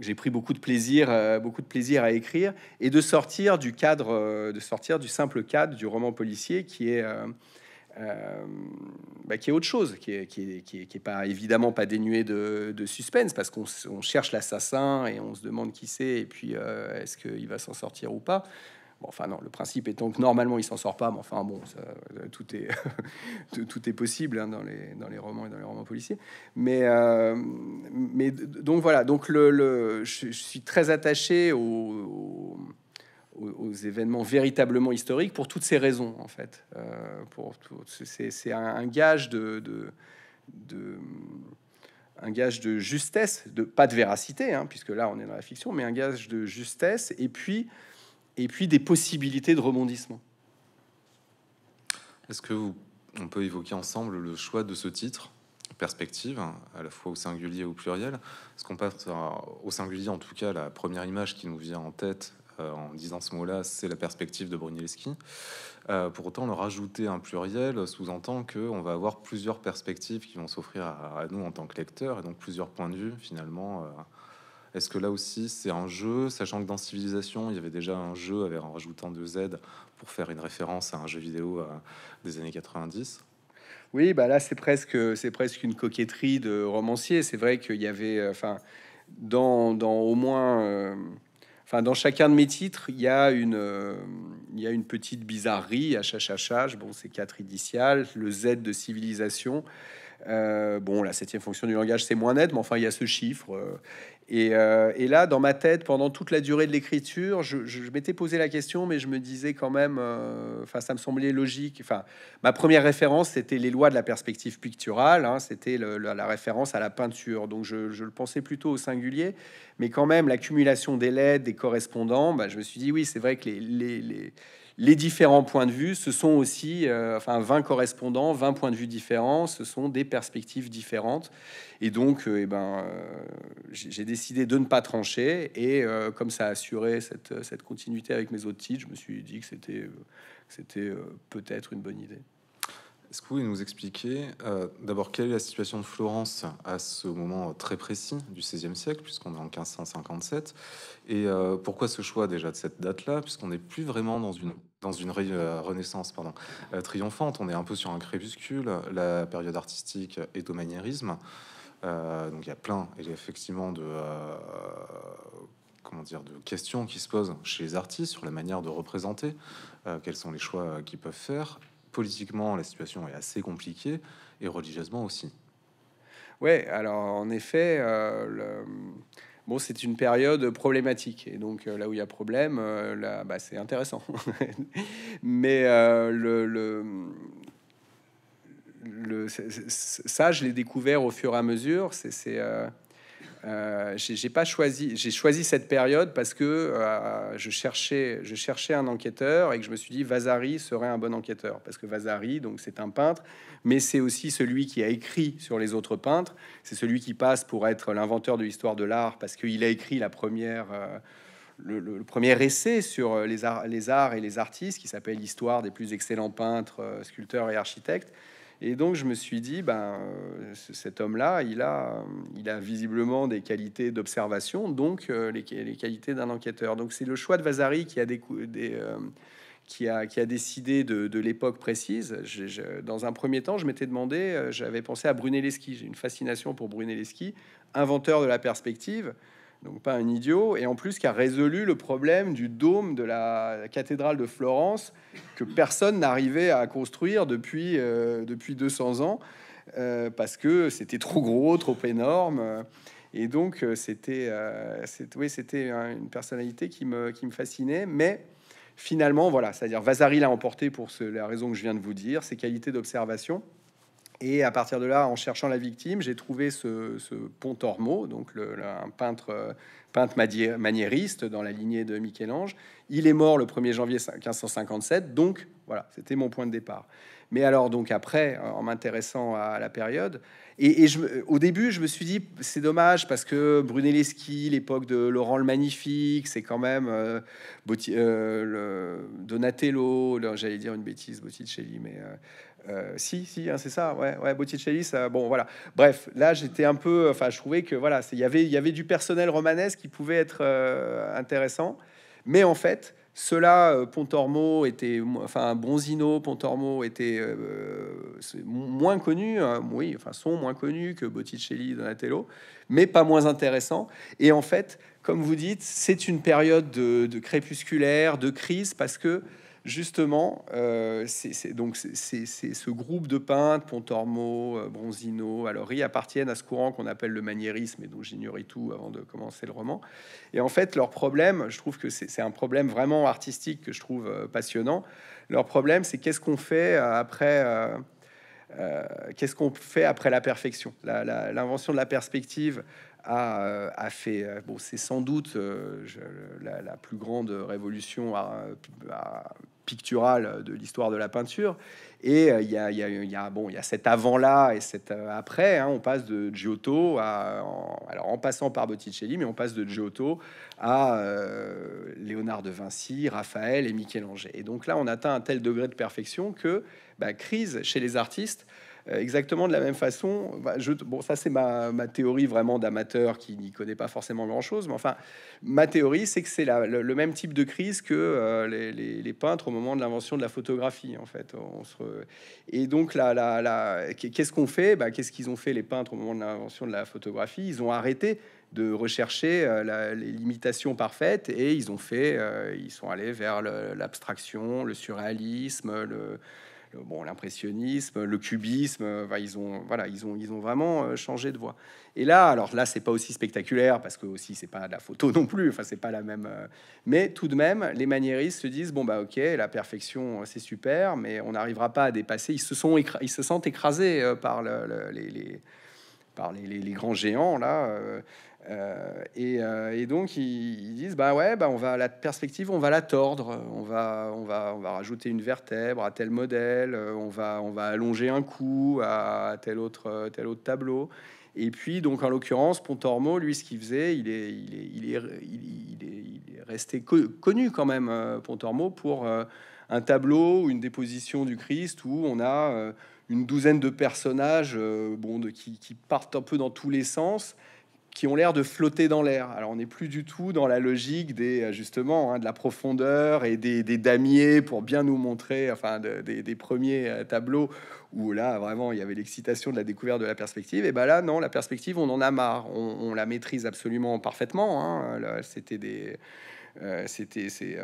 j'ai pris beaucoup de plaisir, beaucoup de plaisir à écrire et de sortir du cadre, de sortir du simple cadre du roman policier qui est euh, bah, qui est autre chose, qui est, qui pas évidemment pas dénué de, suspense parce qu'on cherche l'assassin et on se demande qui c'est et puis euh, est-ce qu'il va s'en sortir ou pas. Bon, enfin non, le principe étant que normalement il s'en sort pas, mais enfin bon, euh, tout est tout est possible hein, dans, les, dans les romans et dans les romans policiers. Mais mais donc voilà, donc le, je, suis très attaché au aux, événements véritablement historiques pour toutes ces raisons, en fait. Euh, pour c'est, un, gage de, de, un gage de justesse, de pas de véracité, hein, puisque là on est dans la fiction, mais un gage de justesse, et puis et puis des possibilités de rebondissement. Est-ce que vous, on peut évoquer ensemble le choix de ce titre, perspective, à la fois au singulier et au pluriel ce qu'on passe au singulier en tout cas la première image qui nous vient en tête euh, en disant ce mot-là, c'est la perspective de Brunelleschi. Euh, pour autant, le rajouter un pluriel sous-entend qu'on va avoir plusieurs perspectives qui vont s'offrir à, nous en tant que lecteurs, et donc plusieurs points de vue finalement. Euh. Est-ce que là aussi c'est un jeu, sachant que dans Civilisation il y avait déjà un jeu avec en rajoutant deux Z pour faire une référence à un jeu vidéo des années 90 Oui, bah là c'est presque c'est presque une coquetterie de romancier. C'est vrai qu'il y avait, enfin, dans, au moins dans chacun de mes titres, il y a une, euh, il y une petite bizarrerie. HHHH, bon, c'est quatre initiales. Le Z de civilisation. Euh, bon, la septième fonction du langage, c'est moins net, mais enfin, il y a ce chiffre. Euh, euh, et, là, dans ma tête, pendant toute la durée de l'écriture, je, m'étais posé la question, mais je me disais quand même, euh, enfin, ça me semblait logique. Enfin, ma première référence, c'était les lois de la perspective picturale, hein, c'était la, référence à la peinture. Donc, je, le pensais plutôt au singulier, mais quand même, l'accumulation des lettres, des correspondants, bah, je me suis dit, oui, c'est vrai que les les différents points de vue, ce sont aussi euh, enfin, 20 correspondants, 20 points de vue différents, ce sont des perspectives différentes. Et donc, euh, eh ben, euh, j'ai décidé de ne pas trancher. Et comme ça a assuré cette, cette, continuité avec mes autres titres, je me suis dit que c'était peut-être une bonne idée. Est-ce que vous pouvez nous expliquer euh, d'abord quelle est la situation de Florence à ce moment euh, très précis du XVIe siècle, puisqu'on est en 1557, et euh, pourquoi ce choix déjà de cette date-là, puisqu'on n'est plus vraiment dans une, dans une renaissance pardon, triomphante, on est un peu sur un crépuscule, la période artistique est au maniérisme, donc il y a plein, et effectivement, de comment dire, de questions qui se posent chez les artistes sur la manière de représenter, quels sont les choix qu'ils peuvent faire, politiquement, la situation est assez compliquée, et religieusement aussi. Oui, alors en effet, euh, bon, c'est une période problématique. Et donc euh, là où il y a problème, euh, là, bah, c'est intéressant. Mais le, le... ça, je l'ai découvert au fur et à mesure. C'est euh, j'ai pas choisi, j'ai choisi cette période parce que euh, je cherchais, un enquêteur et que je me suis dit Vasari serait un bon enquêteur parce que Vasari, donc c'est un peintre, mais c'est aussi celui qui a écrit sur les autres peintres. C'est celui qui passe pour être l'inventeur de l'histoire de l'art parce qu'il a écrit euh, le, premier essai sur les arts, les arts et les artistes qui s'appelle l'Histoire des plus excellents peintres, sculpteurs et architectes. Et donc, je me suis dit, ben, euh, cet homme-là, il a, visiblement des qualités d'observation, donc euh, les, qualités d'un enquêteur. Donc, c'est le choix de Vasari qui a euh, décidé de, l'époque précise. dans un premier temps, je m'étais demandé, j'avais pensé à Brunelleschi. J'ai une fascination pour Brunelleschi, inventeur de la perspective donc pas un idiot, et en plus qui a résolu le problème du dôme de la cathédrale de Florence que personne n'arrivait à construire depuis, euh, depuis 200 ans euh, parce que c'était trop gros, trop énorme. Et donc, euh, c'était oui, une personnalité qui me, qui me fascinait, mais finalement, voilà, c'est-à-dire Vasari l'a emporté pour la raison que je viens de vous dire, ses qualités d'observation. Et à partir de là, en cherchant la victime, j'ai trouvé ce, ce Pontormo, donc le, un peintre, euh, peintre maniériste dans la lignée de Michel-Ange. Il est mort le 1er janvier 1557, donc voilà, c'était mon point de départ. Mais alors, donc après, en m'intéressant à la période, et, je, euh, au début, je me suis dit, c'est dommage parce que Brunelleschi, l'époque de Laurent le Magnifique, c'est quand même euh, le Donatello, j'allais dire une bêtise, Botticelli, mais euh, si, si, hein, c'est ça. Ouais, Botticelli, bon, voilà. Bref, là, j'étais un peu, enfin, je trouvais que voilà, y avait, il y avait du personnel romanesque qui pouvait être euh, intéressant, mais en fait, cela, euh, Pontormo était, enfin, Bronzino, Pontormo était moins connu, hein, oui, enfin, sont moins connus que Botticelli, Donatello, mais pas moins intéressant. Et en fait, comme vous dites, c'est une période de, crépusculaire, de crise, parce que justement, euh, c'est donc ce groupe de peintres, Pontormo, euh, Bronzino, ils appartiennent à ce courant qu'on appelle le maniérisme et dont j'ignorais tout avant de commencer le roman. Et en fait, leur problème, je trouve que c'est un problème vraiment artistique que je trouve euh, passionnant. Leur problème, c'est quest qu'on qu'est-ce qu'on fait après la perfection L'invention de la perspective euh, a, fait, euh, bon, c'est sans doute euh, la, plus grande révolution picturale de l'histoire de la peinture. Et il y, a, bon, il y a cet avant-là et cet après. Hein, on passe de Giotto à, alors en passant par Botticelli, mais on passe de Giotto à Léonard de Vinci, Raphaël et Michel-Ange. Et donc là, on atteint un tel degré de perfection que bah, crise chez les artistes euh, exactement de la même façon. Bah, je, bon, ça, c'est ma, théorie vraiment d'amateur qui n'y connaît pas forcément grand-chose. Mais enfin, ma théorie, c'est que c'est le, le, même type de crise que euh, les, peintres au moment de l'invention de la photographie, en fait. On se Et donc, là, là, là qu'est-ce qu'on fait bah, Qu'est-ce qu'ils ont fait, les peintres, au moment de l'invention de la photographie Ils ont arrêté de rechercher euh, les limitations parfaites et ils ont fait, ils sont allés vers l'abstraction, le, le, surréalisme, le bon, l'impressionnisme, le cubisme. Euh, ils ont, voilà, ils ont, ils ont vraiment euh, changé de voie. Et là, alors là, c'est pas aussi spectaculaire parce que aussi c'est pas de la photo non plus. Enfin, c'est pas la même. Euh, mais tout de même, les maniéristes se disent bon bah ok, la perfection c'est super, mais on n'arrivera pas à dépasser. Ils se sont, sentent écrasés par les, les, grands géants là. Euh, euh, et, donc ils, disent bah ouais bah on va la perspective on va la tordre on va on va on va rajouter une vertèbre à tel modèle euh, on va on va allonger un coup à tel autre tel autre tableau et puis donc en l'occurrence Pontormo lui ce qu'il faisait il est il est il est, il est, resté connu quand même Pontormo pour un tableau une déposition du Christ où on a une douzaine de personnages bon de, qui partent un peu dans tous les sens qui ont l'air de flotter dans l'air. Alors on n'est plus du tout dans la logique des euh, justement hein, de la profondeur et des, damiers pour bien nous montrer, enfin des, premiers euh, tableaux où là vraiment il y avait l'excitation de la découverte de la perspective. Et ben là non, la perspective on en a marre, on, la maîtrise absolument parfaitement. Hein. C'était des, euh, c'était c'est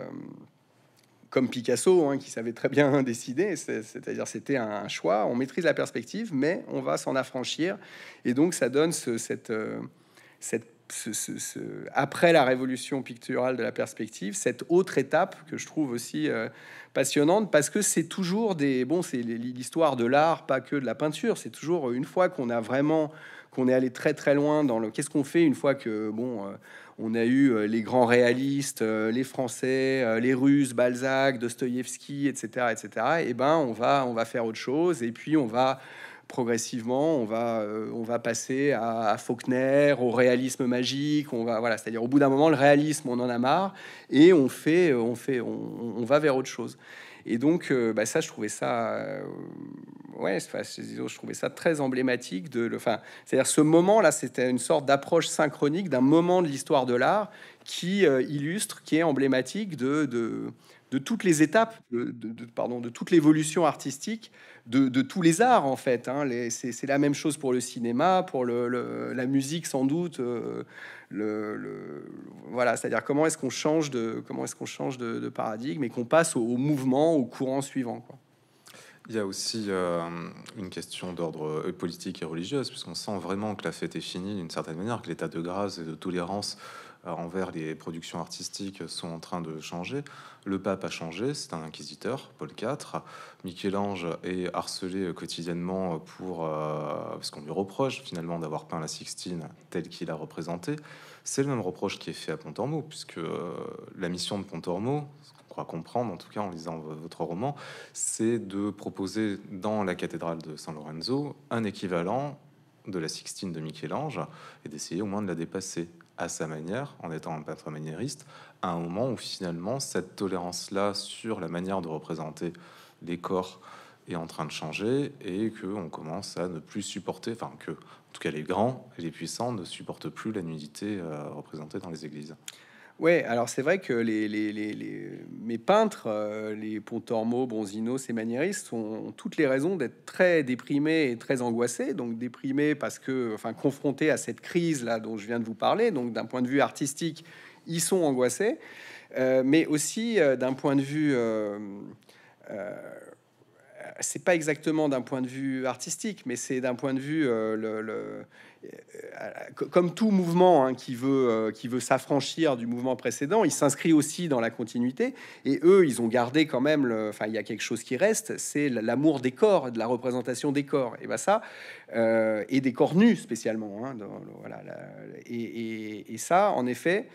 comme Picasso hein, qui savait très bien décider, c'est-à-dire c'était un, choix. On maîtrise la perspective, mais on va s'en affranchir et donc ça donne ce, cette cette ce, ce, après la révolution picturale de la perspective, cette autre étape que je trouve aussi euh, passionnante parce que c'est toujours des bon, c'est l'histoire de l'art, pas que de la peinture. C'est toujours euh, une fois qu'on a vraiment qu'on est allé très très loin dans le qu'est-ce qu'on fait une fois que bon, euh, on a eu les grands réalistes, les Français, les Russes, Balzac, Dostoïevski, etc., etc. Et eh ben on va on va faire autre chose et puis on va progressivement, on va, euh, passer à, Faulkner, au réalisme magique. On va, voilà, c'est-à-dire au bout d'un moment, le réalisme, on en a marre et on fait, euh, on fait, on, va vers autre chose. Et donc, euh, bah, ça, je trouvais ça, ouais, je trouvais ça très emblématique de, le, enfin, c'est-à-dire ce moment-là, c'était une sorte d'approche synchronique d'un moment de l'histoire de l'art qui illustre, qui est emblématique de, toutes les étapes, de pardon, de toute l'évolution artistique de, tous les arts, en fait. Hein. C'est la même chose pour le cinéma, pour le, la musique, sans doute. Euh, le, voilà, c'est-à-dire comment est-ce qu'on change de comment est-ce qu'on change de, paradigme et qu'on passe au, mouvement, au courant suivant. Quoi. Il y a aussi euh, une question d'ordre euh, politique et religieuse, puisqu'on sent vraiment que la fête est finie d'une certaine manière, que l'état de grâce et de tolérance euh, envers les productions artistiques sont en train de changer. Le pape a changé, c'est un inquisiteur, Paul IV. Michel-Ange est harcelé quotidiennement pour, euh, parce qu'on lui reproche finalement d'avoir peint la Sixtine telle qu'il a représentée. C'est le même reproche qui est fait à Pontormo, puisque euh, la mission de Pontormo, ce qu'on croit comprendre en tout cas en lisant votre roman, c'est de proposer dans la cathédrale de San Lorenzo un équivalent de la Sixtine de Michel-Ange et d'essayer au moins de la dépasser à sa manière, en étant un peintre maniériste, à un moment où finalement cette tolérance-là sur la manière de représenter les corps est en train de changer et que on commence à ne plus supporter, enfin que en tout cas les grands et les puissants ne supportent plus la nudité euh, représentée dans les églises. Oui, alors c'est vrai que les, les, mes peintres, euh, les Pontormo, Bronzino, ces maniéristes, ont, toutes les raisons d'être très déprimés et très angoissés. Donc déprimés parce que, enfin, confrontés à cette crise là dont je viens de vous parler. Donc d'un point de vue artistique, ils sont angoissés, euh, mais aussi euh, d'un point de vue c'est pas exactement d'un point de vue artistique, mais c'est d'un point de vue euh, euh, comme tout mouvement hein, qui veut euh, qui veut s'affranchir du mouvement précédent, il s'inscrit aussi dans la continuité. Et eux, ils ont gardé quand même, enfin, il y a quelque chose qui reste, c'est l'amour des corps, de la représentation des corps. Et ben ça, et des corps nus spécialement. Hein, voilà, et, ça, en effet.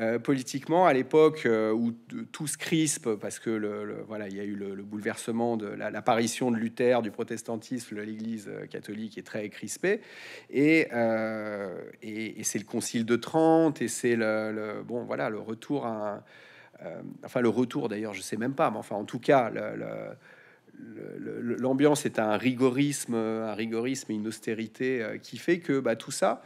Euh, politiquement, à l'époque euh, où tout se crispe, parce que le, voilà, il y a eu le, bouleversement de l'apparition de Luther, du protestantisme, l'Église euh, catholique est très crispée, et, c'est le Concile de Trente, et c'est le, bon, voilà, le retour à, enfin le retour d'ailleurs, je sais même pas, mais enfin en tout cas L'ambiance est un rigorisme, un rigorisme, une austérité qui fait que bah, tout ça,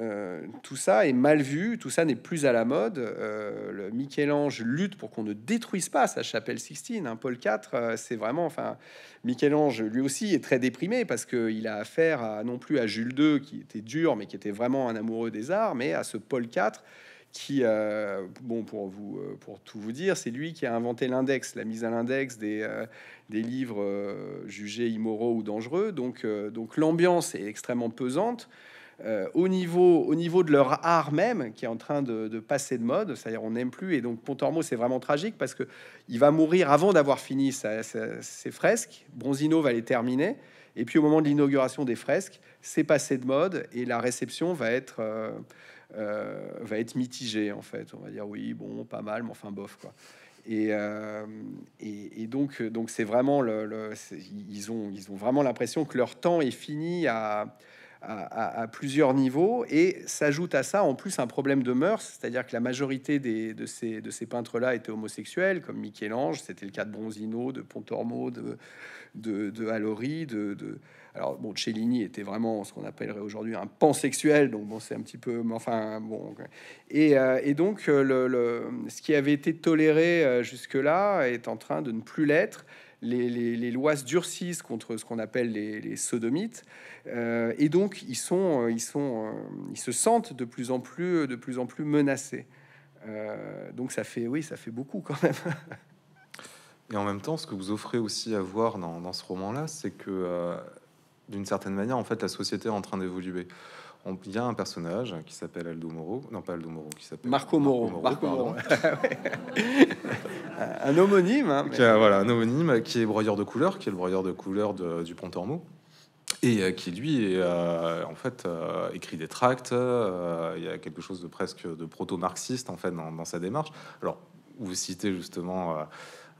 euh, tout ça est mal vu, tout ça n'est plus à la mode. Euh, le Michel-Ange lutte pour qu'on ne détruise pas sa chapelle Sixtine. Hein. Paul IV, euh, c'est vraiment, enfin, Michel-Ange lui aussi est très déprimé parce qu'il a affaire non plus à Jules II qui était dur, mais qui était vraiment un amoureux des arts, mais à ce Paul IV qui, bon, pour vous, pour tout vous dire, c'est lui qui a inventé l'index, la mise à l'index des, livres jugés immoraux ou dangereux. Donc, donc l'ambiance est extrêmement pesante. Euh, au, niveau, au niveau de leur art même, qui est en train de, passer de mode, c'est-à-dire on n'aime plus. Et donc Pontormo, c'est vraiment tragique parce que il va mourir avant d'avoir fini ses fresques. Bronzino va les terminer. Et puis au moment de l'inauguration des fresques, c'est passé de mode et la réception va être, euh, euh, va être mitigée en fait. On va dire oui, bon, pas mal, mais enfin bof quoi. Et, et, donc, donc c'est vraiment le, le ils ont, ils ont vraiment l'impression que leur temps est fini à, à, plusieurs niveaux. Et s'ajoute à ça en plus un problème de mœurs, c'est-à-dire que la majorité des, de ces, de ces peintres-là étaient homosexuels, comme Michel-Ange, c'était le cas de Bronzino, de Pontormo, de, de, de Allori, de, de, alors bon, Cellini était vraiment ce qu'on appellerait aujourd'hui un pansexuel, donc bon, c'est un petit peu, enfin bon. Et, euh, et donc euh, le, ce qui avait été toléré euh, jusque-là est en train de ne plus l'être les, lois se durcissent contre ce qu'on appelle les, sodomites, euh, et donc ils sont, euh, ils sont, euh, ils se sentent de plus en plus, de plus en plus menacés. donc ça fait, oui, ça fait beaucoup quand même. et en même temps, ce que vous offrez aussi à voir dans, ce roman-là, c'est que d'une certaine manière, en fait, la société est en train d'évoluer il y a un personnage qui s'appelle Aldo Moro, non pas Aldo Moro, qui s'appelle Marco Moro, un homonyme, hein, qui, voilà, un homonyme qui est broyeur de couleurs, qui est le broyeur de couleurs du Pontormo, et euh, qui lui est, euh, en fait euh, écrit des tracts. il y a quelque chose de presque de proto-marxiste en fait dans, sa démarche. Alors vous citez justement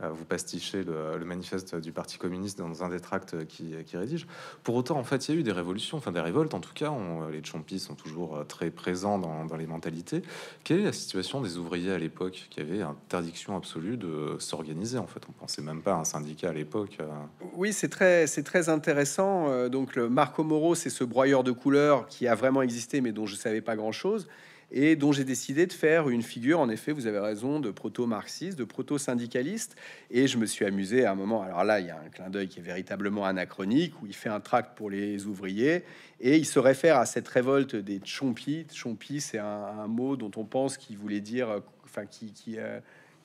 euh, vous pastichez le, manifeste du Parti communiste dans un des tracts qui, rédige. Pour autant, en fait, il y a eu des révolutions, enfin des révoltes en tout cas. les Chompis sont toujours euh, très présents dans, les mentalités. Quelle est la situation des ouvriers à l'époque qui avaient interdiction absolue de s'organiser En fait, on pensait même pas à un syndicat à l'époque. Euh. Oui, c'est très, très intéressant. Donc, Marco Moro, c'est ce broyeur de couleurs qui a vraiment existé, mais dont je ne savais pas grand chose et dont j'ai décidé de faire une figure, en effet, vous avez raison, de proto-marxiste, de proto-syndicaliste. Et je me suis amusé à un moment, alors là, il y a un clin d'œil qui est véritablement anachronique, où il fait un tract pour les ouvriers, et il se réfère à cette révolte des Tchompi. Chompi, c'est un, mot dont on pense qu'il voulait dire, euh, enfin, euh, qui... est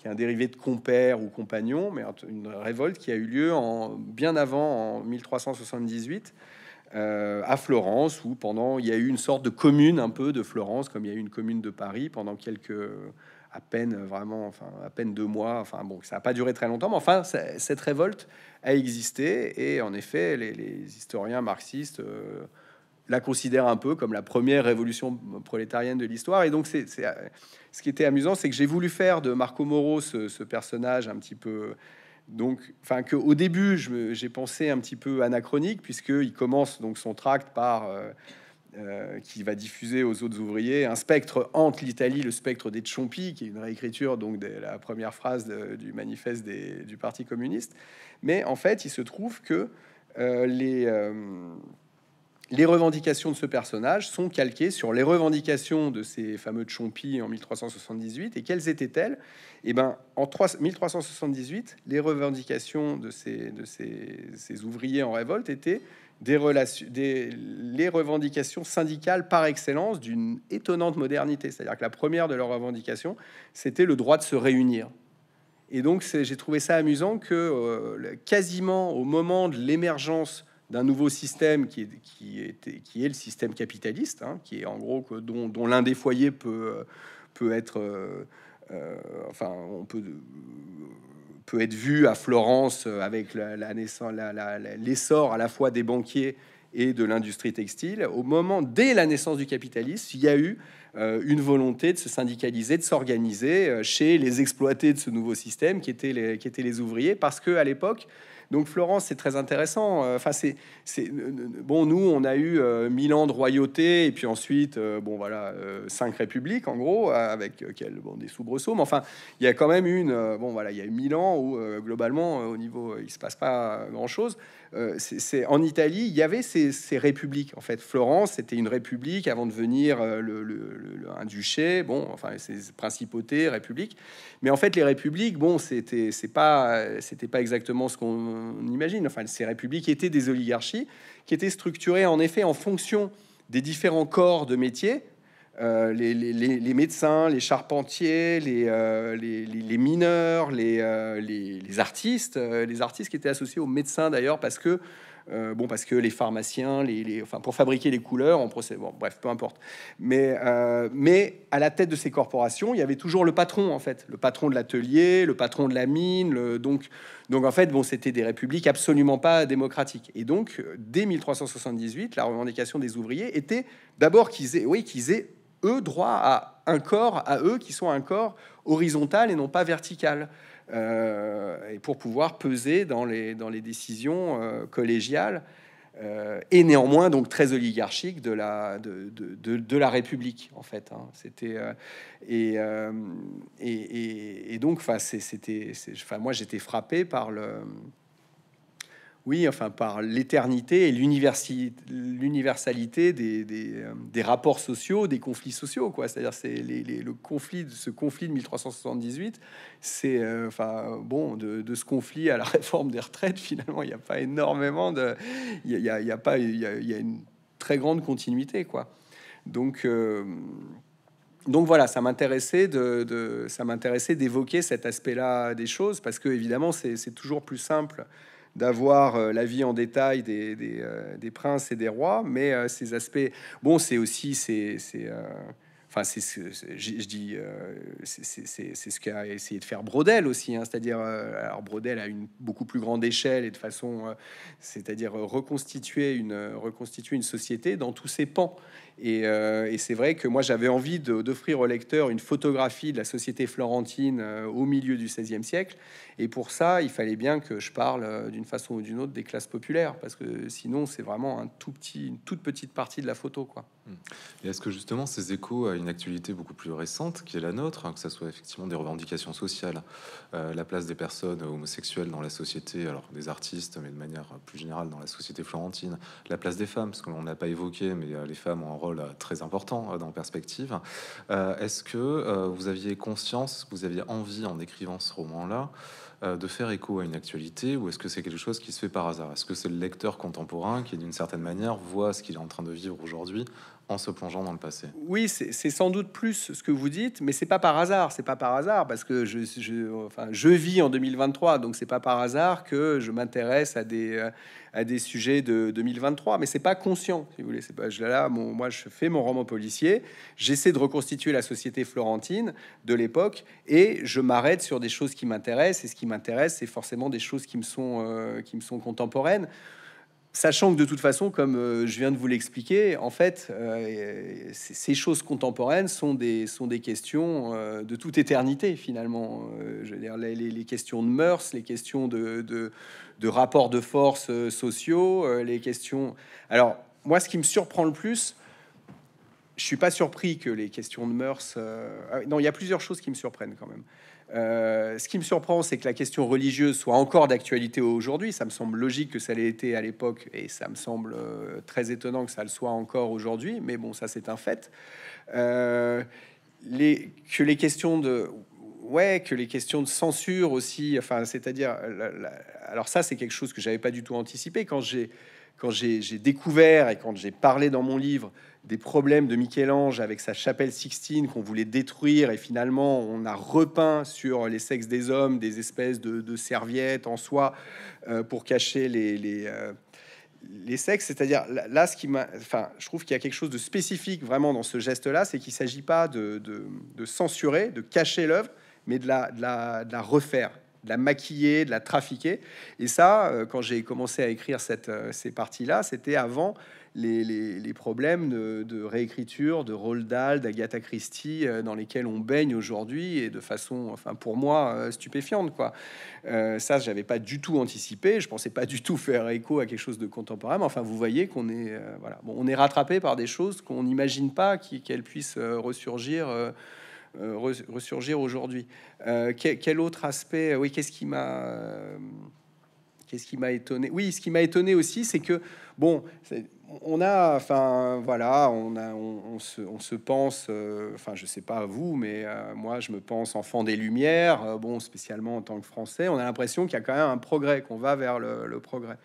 un dérivé de compère ou compagnon, mais une révolte qui a eu lieu en, bien avant, en 1378, euh, à Florence, où pendant il y a eu une sorte de commune un peu de Florence, comme il y a eu une commune de Paris pendant quelques à peine euh, vraiment, enfin à peine deux mois. Enfin bon, ça n'a pas duré très longtemps, mais enfin cette révolte a existé et en effet les, historiens marxistes euh, la considèrent un peu comme la première révolution prolétarienne de l'histoire. Et donc c'est ce qui était amusant, c'est que j'ai voulu faire de Marco Moro ce personnage un petit peu donc, enfin, que au début, j'ai pensé un petit peu anachronique, puisqu'il commence donc son tract par euh, euh, qui va diffuser aux autres ouvriers un spectre hante l'Italie, le spectre des Chompi, qui est une réécriture donc de la première phrase du manifeste du Parti communiste. Mais en fait, il se trouve que euh, les euh, les revendications de ce personnage sont calquées sur les revendications de ces fameux Chompi en 1378. Et quelles étaient-elles Eh bien, en 1378, les revendications de, ces, ouvriers en révolte étaient des les revendications syndicales par excellence d'une étonnante modernité. C'est-à-dire que la première de leurs revendications, c'était le droit de se réunir. Et donc, j'ai trouvé ça amusant que euh, quasiment au moment de l'émergence d'un nouveau système qui est, qui, est, qui est le système capitaliste, hein, qui est en gros dont, l'un des foyers peut, peut être, euh, euh, enfin, on peut, peut être vu à Florence avec la, naissance, l'essor à la fois des banquiers et de l'industrie textile. Au moment, dès la naissance du capitalisme, il y a eu euh, une volonté de se syndicaliser, de s'organiser chez les exploités de ce nouveau système qui étaient les, qui étaient les ouvriers, parce que à l'époque, donc Florence, c'est très intéressant. Euh, enfin, c'est, bon, nous, on a eu euh, mille ans de royauté et puis ensuite, euh, bon, voilà, euh, cinq républiques en gros, avec bon, des soubresauts. Mais enfin, il y a quand même une, bon, voilà, il y a eu mille ans où globalement, au niveau, il se passe pas grand chose. C'est, en Italie, il y avait ces, républiques. En fait, Florence, c'était une république avant de venir le, un duché. Bon, enfin, ces principautés, républiques. Mais en fait, les républiques, bon, c'était, c'est pas, c'était pas exactement ce qu'on on imagine. Enfin, ces républiques étaient des oligarchies qui étaient structurées en effet en fonction des différents corps de métiers, euh, les, médecins, les charpentiers, les, euh, les mineurs, les, euh, artistes, les artistes qui étaient associés aux médecins d'ailleurs, parce que euh, bon, parce que les pharmaciens, pour fabriquer les couleurs, en bref, peu importe. Euh, mais, à la tête de ces corporations, il y avait toujours le patron, en fait, le patron de l'atelier, le patron de la mine. donc, en fait, bon, c'était des républiques absolument pas démocratiques. Et donc, euh, dès 1378, la revendication des ouvriers était d'abord qu'ils aient, oui, qu'ils aient eux droit à un corps, à eux qui sont un corps horizontal et non pas vertical. Euh, et pour pouvoir peser dans les, dans les décisions euh, collégiales euh, et néanmoins donc très oligarchique de la, de, de, de, la République en fait. Hein. C'était et, et, donc c'était moi j'étais frappé par le oui, enfin par l'éternité et l'universalité euh, des, rapports sociaux, des conflits sociaux, quoi. C'est-à-dire, c'est le conflit, de ce conflit de 1378, c'est euh, enfin bon, de, ce conflit à la réforme des retraites, finalement, il n'y a pas énormément de, il y, a, pas, il y, a, une très grande continuité, quoi. Donc euh, donc voilà, ça m'intéressait de, ça m'intéressait d'évoquer cet aspect-là des choses parce que évidemment c'est toujours plus simple d'avoir euh, la vie en détail des, des, euh, princes et des rois, mais euh, ces aspects, bon, c'est aussi, c'est, enfin, c'est, je dis, c'est ce qu'a essayé de faire Brodel aussi, hein, c'est-à-dire, alors Brodel a une beaucoup plus grande échelle et de façon, c'est-à-dire reconstituer une, reconstituer une société dans tous ses pans. Euh, et, c'est vrai que moi, j'avais envie d'offrir au lecteur une photographie de la société florentine euh, au milieu du XVIe siècle. Et pour ça, il fallait bien que je parle euh, d'une façon ou d'une autre des classes populaires, parce que sinon, c'est vraiment un tout petit, une toute petite partie de la photo. Quoi. Hmm. est-ce que justement, ces échos à une actualité beaucoup plus récente, qui est la nôtre, hein, que ce soit effectivement des revendications sociales, la place des personnes homosexuelles dans la société, alors des artistes, mais de manière plus générale dans la société florentine, la place des femmes, ce que l'on n'a pas évoqué, mais les femmes en euh, très important euh, dans Perspective. Euh, est-ce que vous aviez conscience, que vous aviez envie en écrivant ce roman-là, de faire écho à une actualité ou est-ce que c'est quelque chose qui se fait par hasard Est-ce que c'est le lecteur contemporain qui, d'une certaine manière, voit ce qu'il est en train de vivre aujourd'hui en se plongeant dans le passé Oui, c'est sans doute plus ce que vous dites, mais c'est pas par hasard. C'est pas par hasard parce que je, enfin, je vis en 2023, donc c'est pas par hasard que je m'intéresse à des à des sujets de 2023, mais c'est pas conscient, si vous voulez. pas je, là, mon, moi, je fais mon roman policier, j'essaie de reconstituer la société florentine de l'époque, et je m'arrête sur des choses qui m'intéressent. Et ce qui m'intéresse, c'est forcément des choses qui me sont euh, qui me sont contemporaines. Sachant que de toute façon, comme euh, je viens de vous l'expliquer, en fait, euh, ces choses contemporaines sont des, sont des questions de toute éternité, finalement. je veux dire, les, questions de mœurs, les questions de, de rapports de force euh, sociaux, euh, les questions. Alors, moi, ce qui me surprend le plus, je suis pas surpris que les questions de mœurs. Euh, ah non, il y a plusieurs choses qui me surprennent quand même. ce qui me surprend, c'est que la question religieuse soit encore d'actualité aujourd'hui. Ça me semble logique que ça l'ait été à l'époque, et ça me semble très étonnant que ça le soit encore aujourd'hui. Mais bon, ça, c'est un fait. Les, que les questions de ouais, que les questions de censure aussi, enfin, c'est-à-dire, alors ça, c'est quelque chose que j'avais pas du tout anticipé quand j'ai quand j'ai découvert et quand j'ai parlé dans mon livre des problèmes de Michel-Ange avec sa chapelle Sixtine qu'on voulait détruire et finalement on a repeint sur les sexes des hommes des espèces de, serviettes en soie euh, pour cacher les, les, euh, sexes. C'est-à-dire là, ce qui m'a, enfin, je trouve qu'il y a quelque chose de spécifique vraiment dans ce geste-là, c'est qu'il s'agit pas de, de censurer, de cacher l'œuvre, mais de la, de la, refaire de la maquiller, de la trafiquer. Et ça, euh, quand j'ai commencé à écrire cette, euh, ces parties-là, c'était avant les, problèmes de, réécriture, de Roald Dahl, d'Agatha Christie, euh, dans lesquels on baigne aujourd'hui et de façon, enfin pour moi, stupéfiante. Quoi. Euh, ça, j'avais pas du tout anticipé. Je pensais pas du tout faire écho à quelque chose de contemporain. Mais enfin, vous voyez qu'on est, voilà, bon, on est rattrapé par des choses qu'on n'imagine pas qu'elles puissent ressurgir. Euh, ressurgir aujourd'hui. Euh, quel, quel, autre aspect euh, Oui, qu'est-ce qui m'a Qu'est-ce qui m'a étonné Oui, ce qui m'a étonné aussi, c'est que bon, on a, enfin voilà, on a, on, se, on se, pense, enfin je sais pas vous, mais moi je me pense enfant des Lumières, bon spécialement en tant que Français, on a l'impression qu'il y a quand même un progrès, qu'on va vers le, le progrès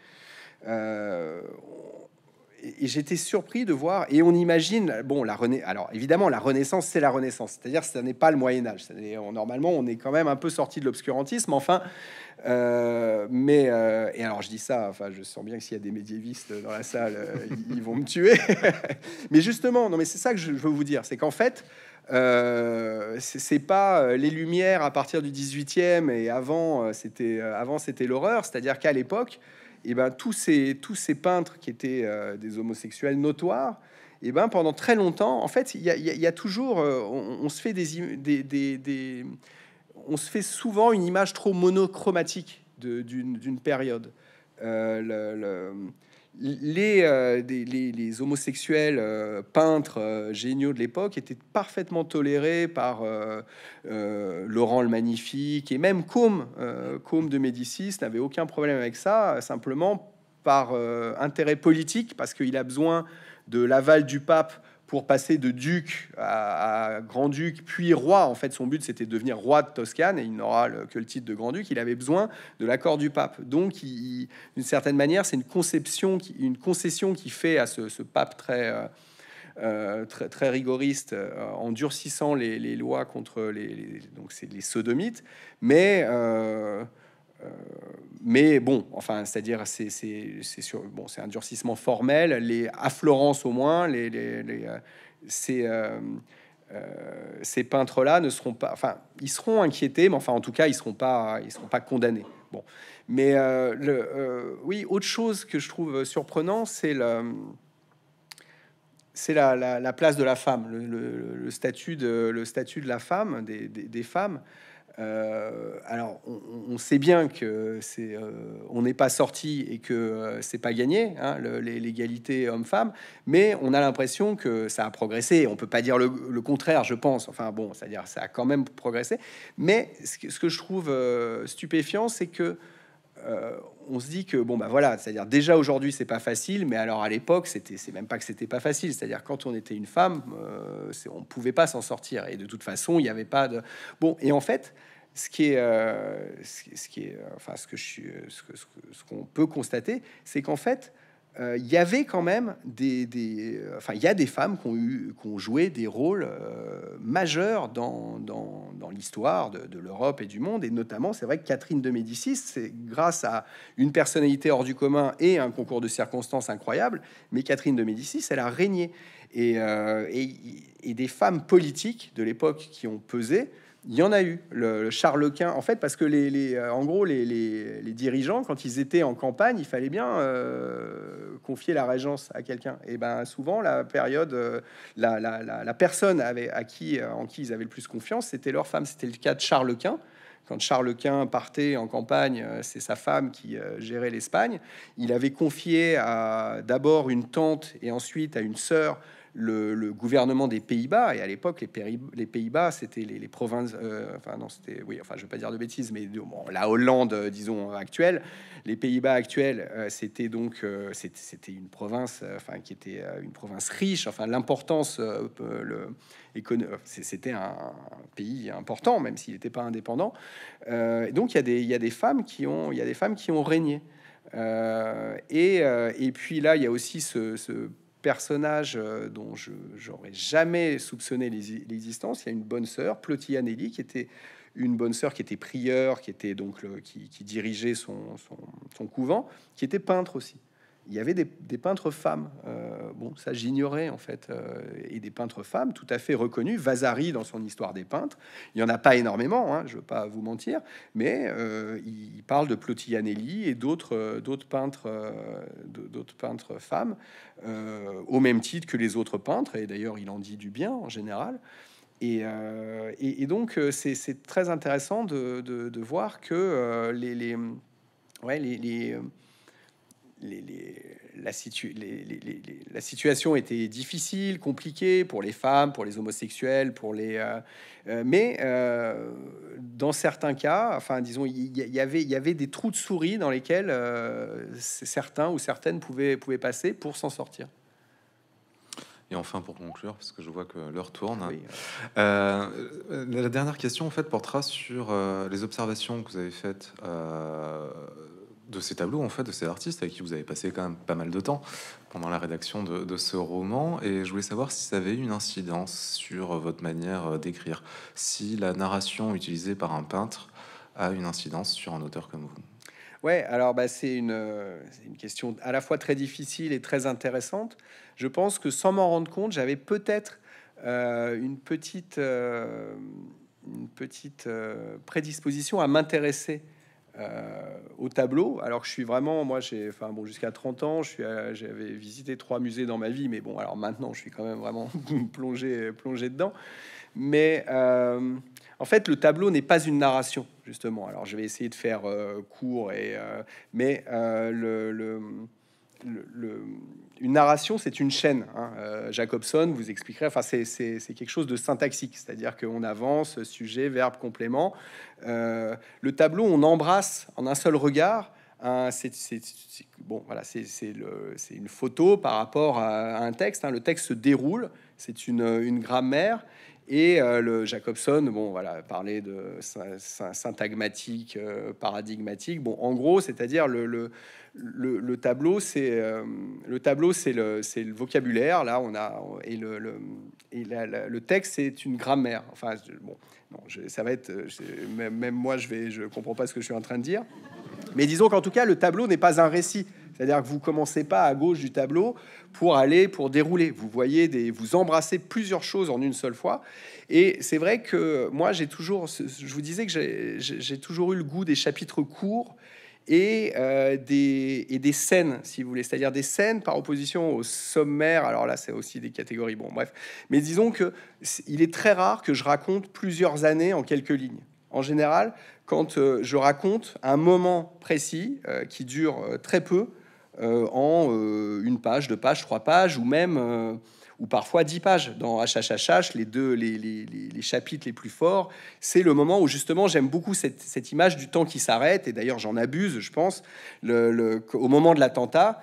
et j'étais surpris de voir, et on imagine, bon, la Renaissance, alors évidemment, la Renaissance, c'est la Renaissance, c'est-à-dire ce n'est pas le Moyen Âge. Normalement, on est quand même un peu sorti de l'obscurantisme, enfin, euh, mais, euh, et alors je dis ça, enfin, je sens bien que s'il y a des médiévistes dans la salle, euh, ils vont me tuer. mais justement, non, mais c'est ça que je, veux vous dire, c'est qu'en fait, euh, c'est pas les Lumières à partir du 18e et avant, c'était avant c'était l'horreur, c'est-à-dire qu'à l'époque, et eh ben, tous, ces, tous ces peintres qui étaient euh, des homosexuels notoires, et eh ben, pendant très longtemps, en fait, il y, a, toujours, euh, on, se fait des, on se fait souvent une image trop monochromatique d'une période. Euh, le, euh, les, homosexuels euh, peintres euh, géniaux de l'époque étaient parfaitement tolérés par Laurent le Magnifique et même comme de Médicis n'avait aucun problème avec ça, simplement par intérêt politique, parce qu'il a besoin de l'aval du pape pour passer de duc à, grand-duc, puis roi. En fait, son but, c'était de devenir roi de Toscane, et il n'aura que le titre de grand-duc. Il avait besoin de l'accord du pape. Donc, d'une certaine manière, c'est une conception, qui, une concession qui fait à ce, pape très, euh, euh, très, très, rigoriste, euh, en durcissant les, lois contre les, donc les sodomites, mais mais bon, enfin, c'est-à-dire, c'est bon, un durcissement formel. Les, à Florence, au moins, les, les, euh, ces, euh, euh, ces peintres-là ne seront pas, enfin, ils seront inquiétés, mais enfin, en tout cas, ils seront pas, ils seront pas condamnés. Bon, mais le, oui, autre chose que je trouve surprenant, c'est le c'est la, la, place de la femme, le, le, statut, de, le statut de la femme, des, des femmes. Euh, alors, on, sait bien que c'est, euh, on n'est pas sorti et que euh, c'est pas gagné, hein, l'égalité homme-femme, mais on a l'impression que ça a progressé. On peut pas dire le, contraire, je pense. Enfin bon, c'est-à-dire ça a quand même progressé. Mais ce que, je trouve stupéfiant, c'est que on se dit que bon bah voilà, c'est-à-dire déjà aujourd'hui c'est pas facile, mais alors à l'époque c'était c'est même pas que c'était pas facile, c'est-à-dire quand on était une femme, on pouvait pas s'en sortir et de toute façon il n'y avait pas de bon et en fait ce qui est, euh, ce qui est, euh, enfin, ce que je suis, euh, ce qu'on ce qu'on peut constater, c'est qu'en fait, il y avait quand même des, des enfin, il y a des femmes qui ont eu, qui ont joué des rôles majeurs dans, dans, l'histoire de, l'Europe et du monde, et notamment, c'est vrai que Catherine de Médicis, c'est grâce à une personnalité hors du commun et un concours de circonstances incroyable, mais Catherine de Médicis, elle a régné, et, et des femmes politiques de l'époque qui ont pesé. Il y en a eu, le, Charles Quint. en fait, parce que les, euh, en gros, les, dirigeants, quand ils étaient en campagne, il fallait bien euh, confier la régence à quelqu'un. Et ben souvent, la période, euh, la, personne à qui, en qui ils avaient le plus confiance, c'était leur femme. C'était le cas de Charles Quint. quand Charles Quint partait en campagne, c'est sa femme qui gérait l'Espagne. Il avait confié à d'abord une tante et ensuite à une sœur le, gouvernement des Pays-Bas, et à l'époque, les, Pays-Bas, c'était les, provinces, euh, enfin non, c'était, oui, enfin je vais pas dire de bêtises, mais la Hollande, euh, disons, actuelle, les Pays-Bas actuels, euh, c'était donc, c'était une province, enfin qui était une province riche, enfin l'importance, le, c'était un, pays important, même s'il n'était pas indépendant. donc il y, a des, il y a des femmes qui ont, il y a des femmes qui ont régné. et, et, puis là, il y a aussi ce, ce personnage euh, dont je n'aurais jamais soupçonné l'existence. Il y a une bonne sœur, Plotianelli, qui était une bonne sœur qui était prieur, qui était donc le, qui, dirigeait son couvent, qui était peintre aussi il y avait des, peintres femmes. Euh, bon, ça j'ignorais en fait. Euh, et des peintres femmes tout à fait reconnues. Vasari dans son histoire des peintres, il n'y en a pas énormément, hein, je ne veux pas vous mentir, mais euh, il parle de Plotianelli et d'autres peintres, d'autres peintres femmes, au même titre que les autres peintres. Et d'ailleurs, il en dit du bien en général. Et, donc, c'est très intéressant de, voir que les, les, ouais, les, les les, la, la, situation était difficile, compliquée pour les femmes, pour les homosexuels, pour les. Euh, euh, mais euh, dans certains cas, enfin, disons, il y, avait, y avait des trous de souris dans lesquels certains ou certaines pouvaient, passer pour s'en sortir. Et enfin, pour conclure, parce que je vois que l'heure tourne, la dernière question en fait portera sur les observations que vous avez faites euh, de ces tableaux, en fait, de ces artistes avec qui vous avez passé quand même pas mal de temps pendant la rédaction de, ce roman. Et je voulais savoir si ça avait eu une incidence sur euh, votre manière euh, d'écrire, si la narration utilisée par un peintre a une incidence sur un auteur comme vous. Ouais, alors bah, c'est une, euh, question à la fois très difficile et très intéressante. Je pense que sans m'en rendre compte, j'avais peut-être une petite, une petite prédisposition à m'intéresser euh, au tableau. Alors que je suis vraiment, moi, j'ai, enfin bon, jusqu'à 30 ans, euh, j'avais visité trois musées dans ma vie, mais bon, alors maintenant, je suis quand même vraiment plongé, plongé dedans. Mais euh, en fait, le tableau n'est pas une narration, justement. Alors, je vais essayer de faire court, et, mais le le, une narration, c'est une chaîne. Hein. Euh, Jacobson vous expliquerait, enfin, c'est quelque chose de syntaxique, c'est-à-dire qu'on avance sujet, verbe, complément. Euh, le tableau, on embrasse en un seul regard. c'est bon, voilà, c'est une photo par rapport à, un texte. Hein. Le texte se déroule, c'est une, une, grammaire, et euh, le Jacobson, bon, voilà, parler de syntagmatique, euh, paradigmatique. Bon, en gros, c'est-à-dire le, le, euh, tableau, c'est le tableau, c'est le, vocabulaire. Là, on a et le, le texte, c'est une grammaire. Enfin, bon, ça va être même moi, je vais, je comprends pas ce que je suis en train de dire. Mais disons qu'en tout cas, le tableau n'est pas un récit. C'est-à-dire que vous commencez pas à gauche du tableau pour aller, pour dérouler. Vous voyez, des, vous embrassez plusieurs choses en une seule fois. Et c'est vrai que moi, j'ai toujours, je vous disais que j'ai toujours eu le goût des chapitres courts et, euh, des, et des scènes, si vous voulez, c'est-à-dire des scènes par opposition au sommaire. Alors là, c'est aussi des catégories, bon, bref. Mais disons que est, il est très rare que je raconte plusieurs années en quelques lignes. En général, quand euh, je raconte un moment précis euh, qui dure très peu, euh, en euh, une page, deux pages, trois pages, ou même euh, ou parfois dix pages. Dans HHHH, les deux, chapitres les plus forts, c'est le moment où justement j'aime beaucoup cette, image du temps qui s'arrête, et d'ailleurs j'en abuse, je pense, le, au moment de l'attentat,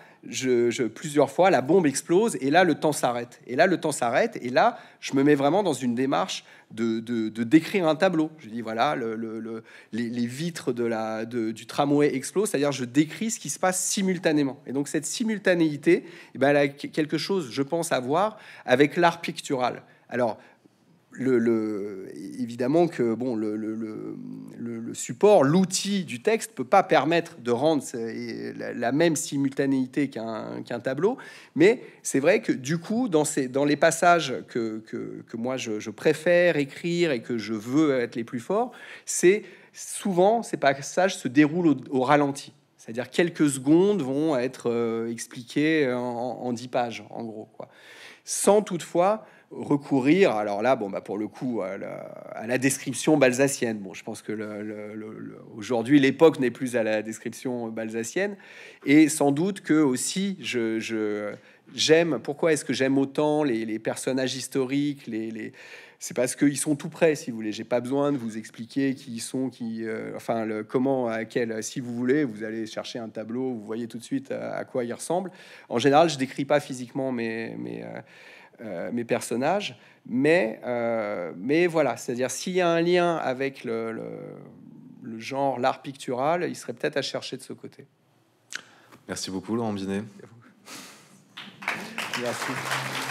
plusieurs fois, la bombe explose et là le temps s'arrête. Et là le temps s'arrête et là je me mets vraiment dans une démarche de, de, décrire un tableau. Je dis voilà, les, vitres du tramway explosent, c'est-à-dire je décris ce qui se passe simultanément. Et donc cette simultanéité, eh ben, elle a quelque chose, je pense, à voir avec l'art pictural. Alors le, évidemment que bon, le, support, l'outil du texte peut pas permettre de rendre la, même simultanéité qu'un tableau, mais c'est vrai que du coup, dans, ces, dans les passages que, moi je, préfère écrire et que je veux être les plus forts, c'est souvent ces passages se déroulent au, ralenti. C'est-à-dire quelques secondes vont être euh, expliquées en, dix pages, en gros. Quoi. Sans toutefois recourir, alors là, bon, bah, pour le coup, à la, description balsacienne. Bon, je pense que aujourd'hui, l'époque n'est plus à la description balsacienne. Et sans doute que aussi, je, j'aime. Pourquoi est-ce que j'aime autant les, personnages historiques les, C'est parce qu'ils sont tout près si vous voulez. J'ai pas besoin de vous expliquer qui ils sont, qui, euh, enfin, le, comment, à quel, si vous voulez, vous allez chercher un tableau, vous voyez tout de suite à, quoi il ressemble. En général, je décris pas physiquement mais mais euh, euh, mes personnages. Mais, euh, mais voilà, c'est-à-dire s'il y a un lien avec le, le, le genre, l'art pictural, il serait peut-être à chercher de ce côté. Merci beaucoup, Laurent Binet. Merci.